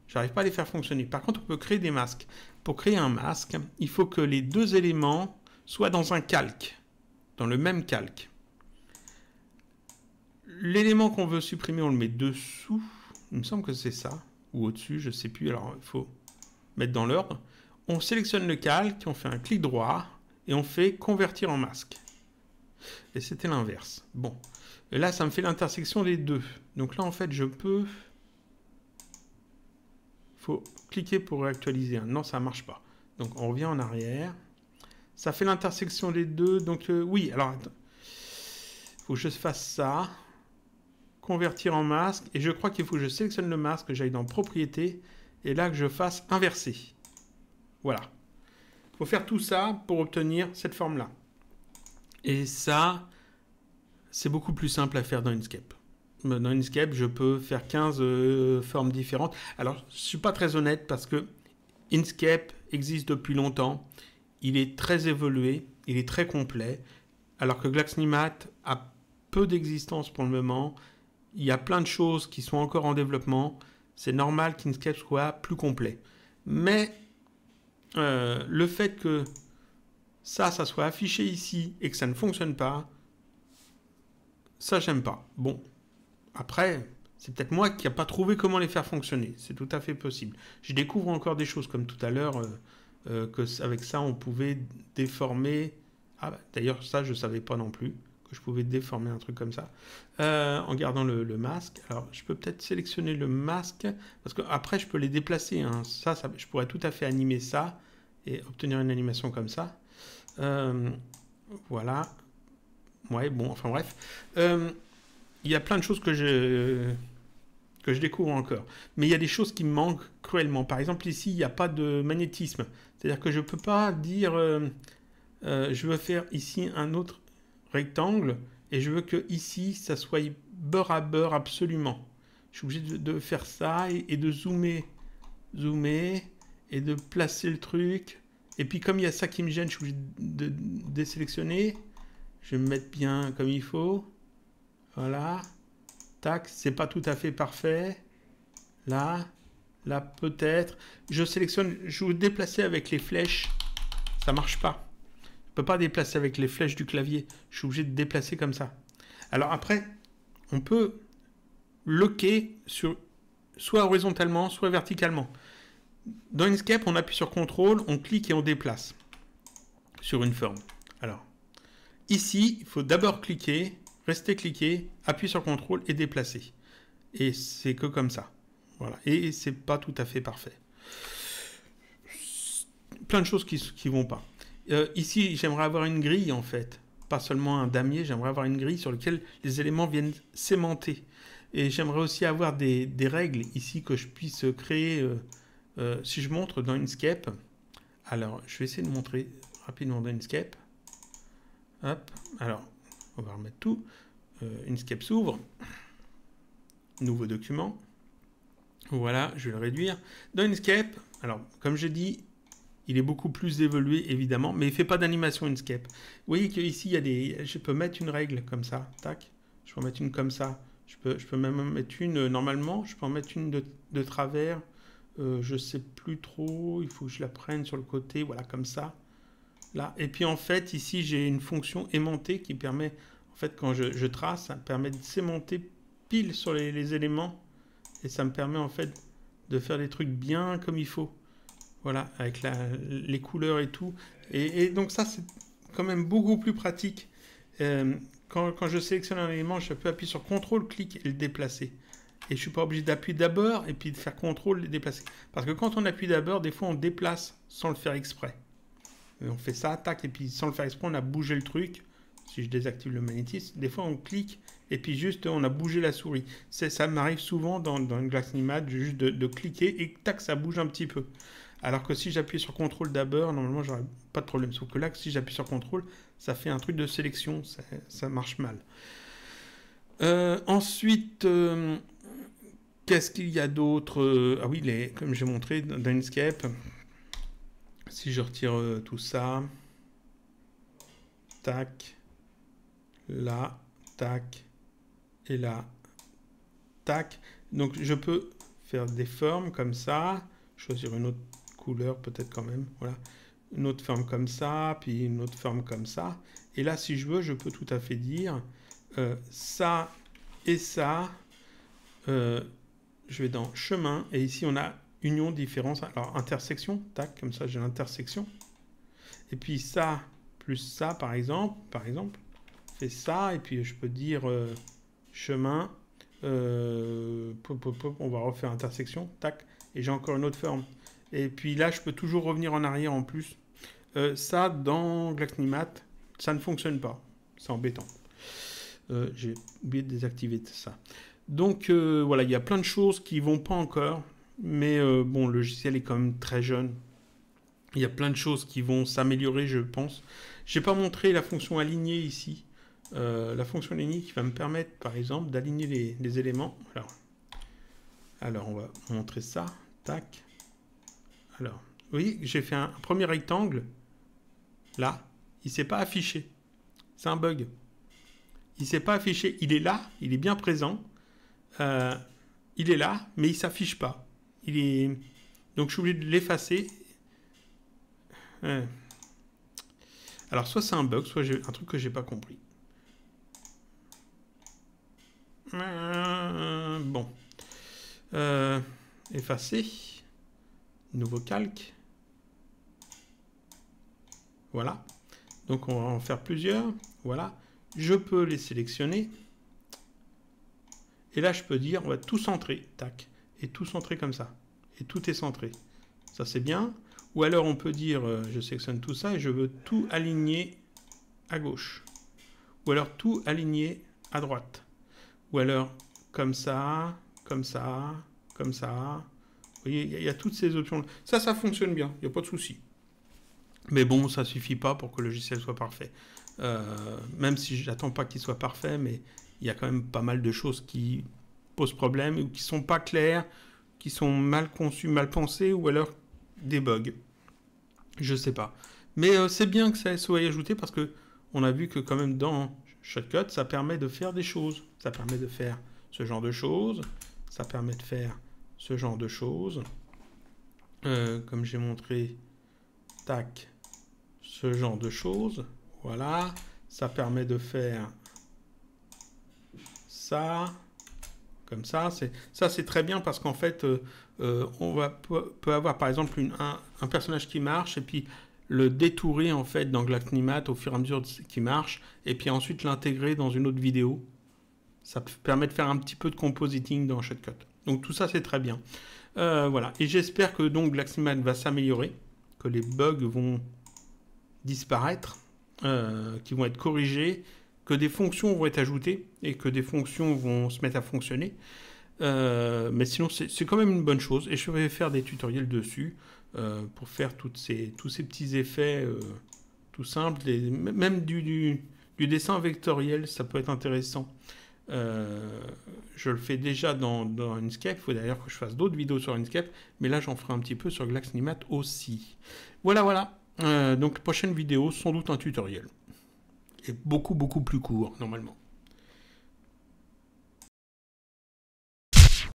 A: je n'arrive pas à les faire fonctionner. Par contre, on peut créer des masques. Pour créer un masque, il faut que les deux éléments soient dans un calque, dans le même calque. L'élément qu'on veut supprimer, on le met dessous. Il me semble que c'est ça. Ou au-dessus, je ne sais plus. Alors, il faut mettre dans l'ordre on sélectionne le calque, on fait un clic droit et on fait convertir en masque. Et c'était l'inverse. Bon, et là ça me fait l'intersection des deux. Donc là en fait je peux... faut cliquer pour réactualiser. Non, ça ne marche pas. Donc on revient en arrière. Ça fait l'intersection des deux. Donc euh, oui, alors attends. faut que je fasse ça. Convertir en masque. Et je crois qu'il faut que je sélectionne le masque, j'aille dans propriétés. Et là que je fasse inverser. Voilà. Il faut faire tout ça pour obtenir cette forme-là. Et ça, c'est beaucoup plus simple à faire dans Inkscape. Dans Inkscape, je peux faire 15 euh, formes différentes. Alors, je ne suis pas très honnête parce que Inkscape existe depuis longtemps. Il est très évolué, il est très complet. Alors que Glaxnimat a peu d'existence pour le moment. Il y a plein de choses qui sont encore en développement. C'est normal qu'Inkscape soit plus complet. Mais euh, le fait que ça, ça soit affiché ici et que ça ne fonctionne pas, ça, j'aime pas. Bon, après, c'est peut-être moi qui n'ai pas trouvé comment les faire fonctionner. C'est tout à fait possible. Je découvre encore des choses comme tout à l'heure, euh, euh, que avec ça, on pouvait déformer. Ah, bah, d'ailleurs, ça, je ne savais pas non plus je pouvais déformer un truc comme ça, euh, en gardant le, masque. Alors, je peux peut-être sélectionner le masque, parce après je peux les déplacer. Hein. Ça, je pourrais tout à fait animer ça et obtenir une animation comme ça. Euh, voilà. Ouais, bon, enfin bref. Euh, il y a plein de choses que je que je découvre encore. Mais il y a des choses qui me manquent cruellement. Par exemple, ici, il n'y a pas de magnétisme. C'est-à-dire que je ne peux pas dire, je veux faire ici un autre rectangle et je veux que ici ça soit beurre à beurre absolument. Je suis obligé de, faire ça et, de zoomer, zoomer et de placer le truc. Et puis comme il y a ça qui me gêne, je suis obligé de, désélectionner. Je vais me mettre bien comme il faut. Voilà. Tac, c'est pas tout à fait parfait. Là, là peut-être. Je sélectionne, je vous déplacer avec les flèches. Ça marche pas ne peut pas déplacer avec les flèches du clavier. Je suis obligé de déplacer comme ça. Alors après, on peut loquer sur, soit horizontalement, soit verticalement. Dans Inkscape, on appuie sur CTRL, on clique et on déplace sur une forme. Alors, ici, il faut d'abord cliquer, rester cliqué, appuyer sur CTRL et déplacer. Et c'est que comme ça. Voilà. Et c'est pas tout à fait parfait. Plein de choses qui ne vont pas. Euh, ici, j'aimerais avoir une grille en fait, pas seulement un damier, j'aimerais avoir une grille sur laquelle les éléments viennent s'aimanter. Et j'aimerais aussi avoir des, règles ici que je puisse créer. Euh, euh, si je montre dans Inkscape, alors je vais essayer de montrer rapidement dans Inkscape. Hop, alors on va remettre tout. Inkscape s'ouvre. Nouveau document. Voilà, je vais le réduire. Dans Inkscape, alors comme je dis, il est beaucoup plus évolué, évidemment, mais il ne fait pas d'animation Inkscape. Vous voyez qu'ici, il des... je peux mettre une règle comme ça. Tac. Je peux en mettre une comme ça. Je peux, je peux même mettre une, euh, normalement, je peux en mettre une de, travers. Euh, je ne sais plus trop. Il faut que je la prenne sur le côté. Voilà, comme ça. Là. Et puis, en fait, ici, j'ai une fonction aimantée qui permet, en fait, quand je, trace, ça permet de s'aimanter pile sur les, éléments. Et ça me permet, en fait, de faire les trucs bien comme il faut. Voilà, avec les couleurs et tout. Et, donc ça, c'est quand même beaucoup plus pratique. Euh, quand, je sélectionne un élément, je peux appuyer sur CTRL, clic et le déplacer. Et je suis pas obligé d'appuyer d'abord et puis de faire CTRL et déplacer. Parce que quand on appuie d'abord, des fois on déplace sans le faire exprès. Et euh, on fait ça, tac, et puis sans le faire exprès, on a bougé le truc. Si je désactive le magnétisme, des fois on clique et puis juste on a bougé la souris. Ça m'arrive souvent dans, dans une glace juste de cliquer et tac, ça bouge un petit peu. Alors que si j'appuie sur contrôle d'abord, normalement, j'aurais pas de problème. Sauf que là, si j'appuie sur contrôle, ça fait un truc de sélection. Ça, marche mal. Euh, ensuite, euh, qu'est-ce qu'il y a d'autre Ah oui, les, comme j'ai montré dans Inkscape, si je retire euh, tout ça, tac, là, tac, et là, tac. Donc je peux faire des formes comme ça, choisir une autre couleur peut-être quand même, voilà, une autre forme comme ça, puis une autre forme comme ça. Et là, si je veux, je peux tout à fait dire euh, ça et ça. Euh, je vais dans chemin, et ici on a union, différence, alors intersection, tac, comme ça j'ai l'intersection. Et puis ça plus ça, par exemple, par exemple, c'est ça, et puis je peux dire euh, chemin, on va refaire intersection, tac, et j'ai encore une autre forme. Et puis là, je peux toujours revenir en arrière en plus. Euh, ça, dans Glaxnimat, ça ne fonctionne pas. C'est embêtant. Euh, j'ai oublié de désactiver ça. Donc euh, voilà, il y a plein de choses qui ne vont pas encore. Mais bon, le logiciel est quand même très jeune. Il y a plein de choses qui vont s'améliorer, je pense. Je n'ai pas montré la fonction aligner ici. la fonction aligner qui va me permettre, par exemple, d'aligner les, les, éléments. Alors, alors, on va montrer ça. Tac. Alors, vous j'ai fait un, premier rectangle. Là, il ne s'est pas affiché. C'est un bug. Il ne s'est pas affiché. Il est là, il est bien présent. Euh, il est là, mais il ne s'affiche pas. Il est... Donc je suis obligé de l'effacer. Alors soit c'est un bug, soit un truc que j'ai pas compris. Euh, bon. Euh, effacer nouveau calque. Voilà. Donc on va en faire plusieurs. Voilà. Je peux les sélectionner. Et là, je peux dire, on va tout centrer. Tac. Et tout centrer comme ça. Et tout est centré. Ça, c'est bien. Ou alors, on peut dire, euh, je sélectionne tout ça et je veux tout aligner à gauche. Ou alors, tout aligner à droite. Ou alors, comme ça, comme ça, comme ça, il y, a, toutes ces options. Ça, ça fonctionne bien, il n'y a pas de souci. Mais bon, ça ne suffit pas pour que le logiciel soit parfait. Euh, même si je n'attends pas qu'il soit parfait, mais il y a quand même pas mal de choses qui posent problème ou qui ne sont pas claires, qui sont mal conçues, mal pensées ou alors des bugs. Je ne sais pas. Mais euh, c'est bien que ça soit ajouté parce que on a vu que quand même dans Shotcut, ça permet de faire des choses. Ça permet de faire ce genre de choses. Ça permet de faire ce genre de choses. Euh, comme j'ai montré, tac, ce genre de choses. Voilà, ça permet de faire ça, comme ça. Ça, c'est très bien parce qu'en fait, euh, euh, on va, peut, avoir par exemple un, personnage qui marche et puis le détourer en fait dans Glacnimat au fur et à mesure qui marche et puis ensuite l'intégrer dans une autre vidéo. Ça permet de faire un petit peu de compositing dans Shotcut. Donc tout ça, c'est très bien. Euh, voilà. Et j'espère que donc Glaximan va s'améliorer, que les bugs vont disparaître, euh, qu'ils qui vont être corrigés, que des fonctions vont être ajoutées et que des fonctions vont se mettre à fonctionner. Euh, mais sinon, c'est quand même une bonne chose et je vais faire des tutoriels dessus pour faire toutes tous ces petits effets tout simples. même du dessin vectoriel, ça peut être intéressant. Euh, je le fais déjà dans, dans Inkscape, il faut d'ailleurs que je fasse d'autres vidéos sur Inkscape, mais là j'en ferai un petit peu sur GlaxNimat aussi. Voilà, voilà. Euh, donc prochaine vidéo, sans doute un tutoriel. Et beaucoup, beaucoup plus court, normalement.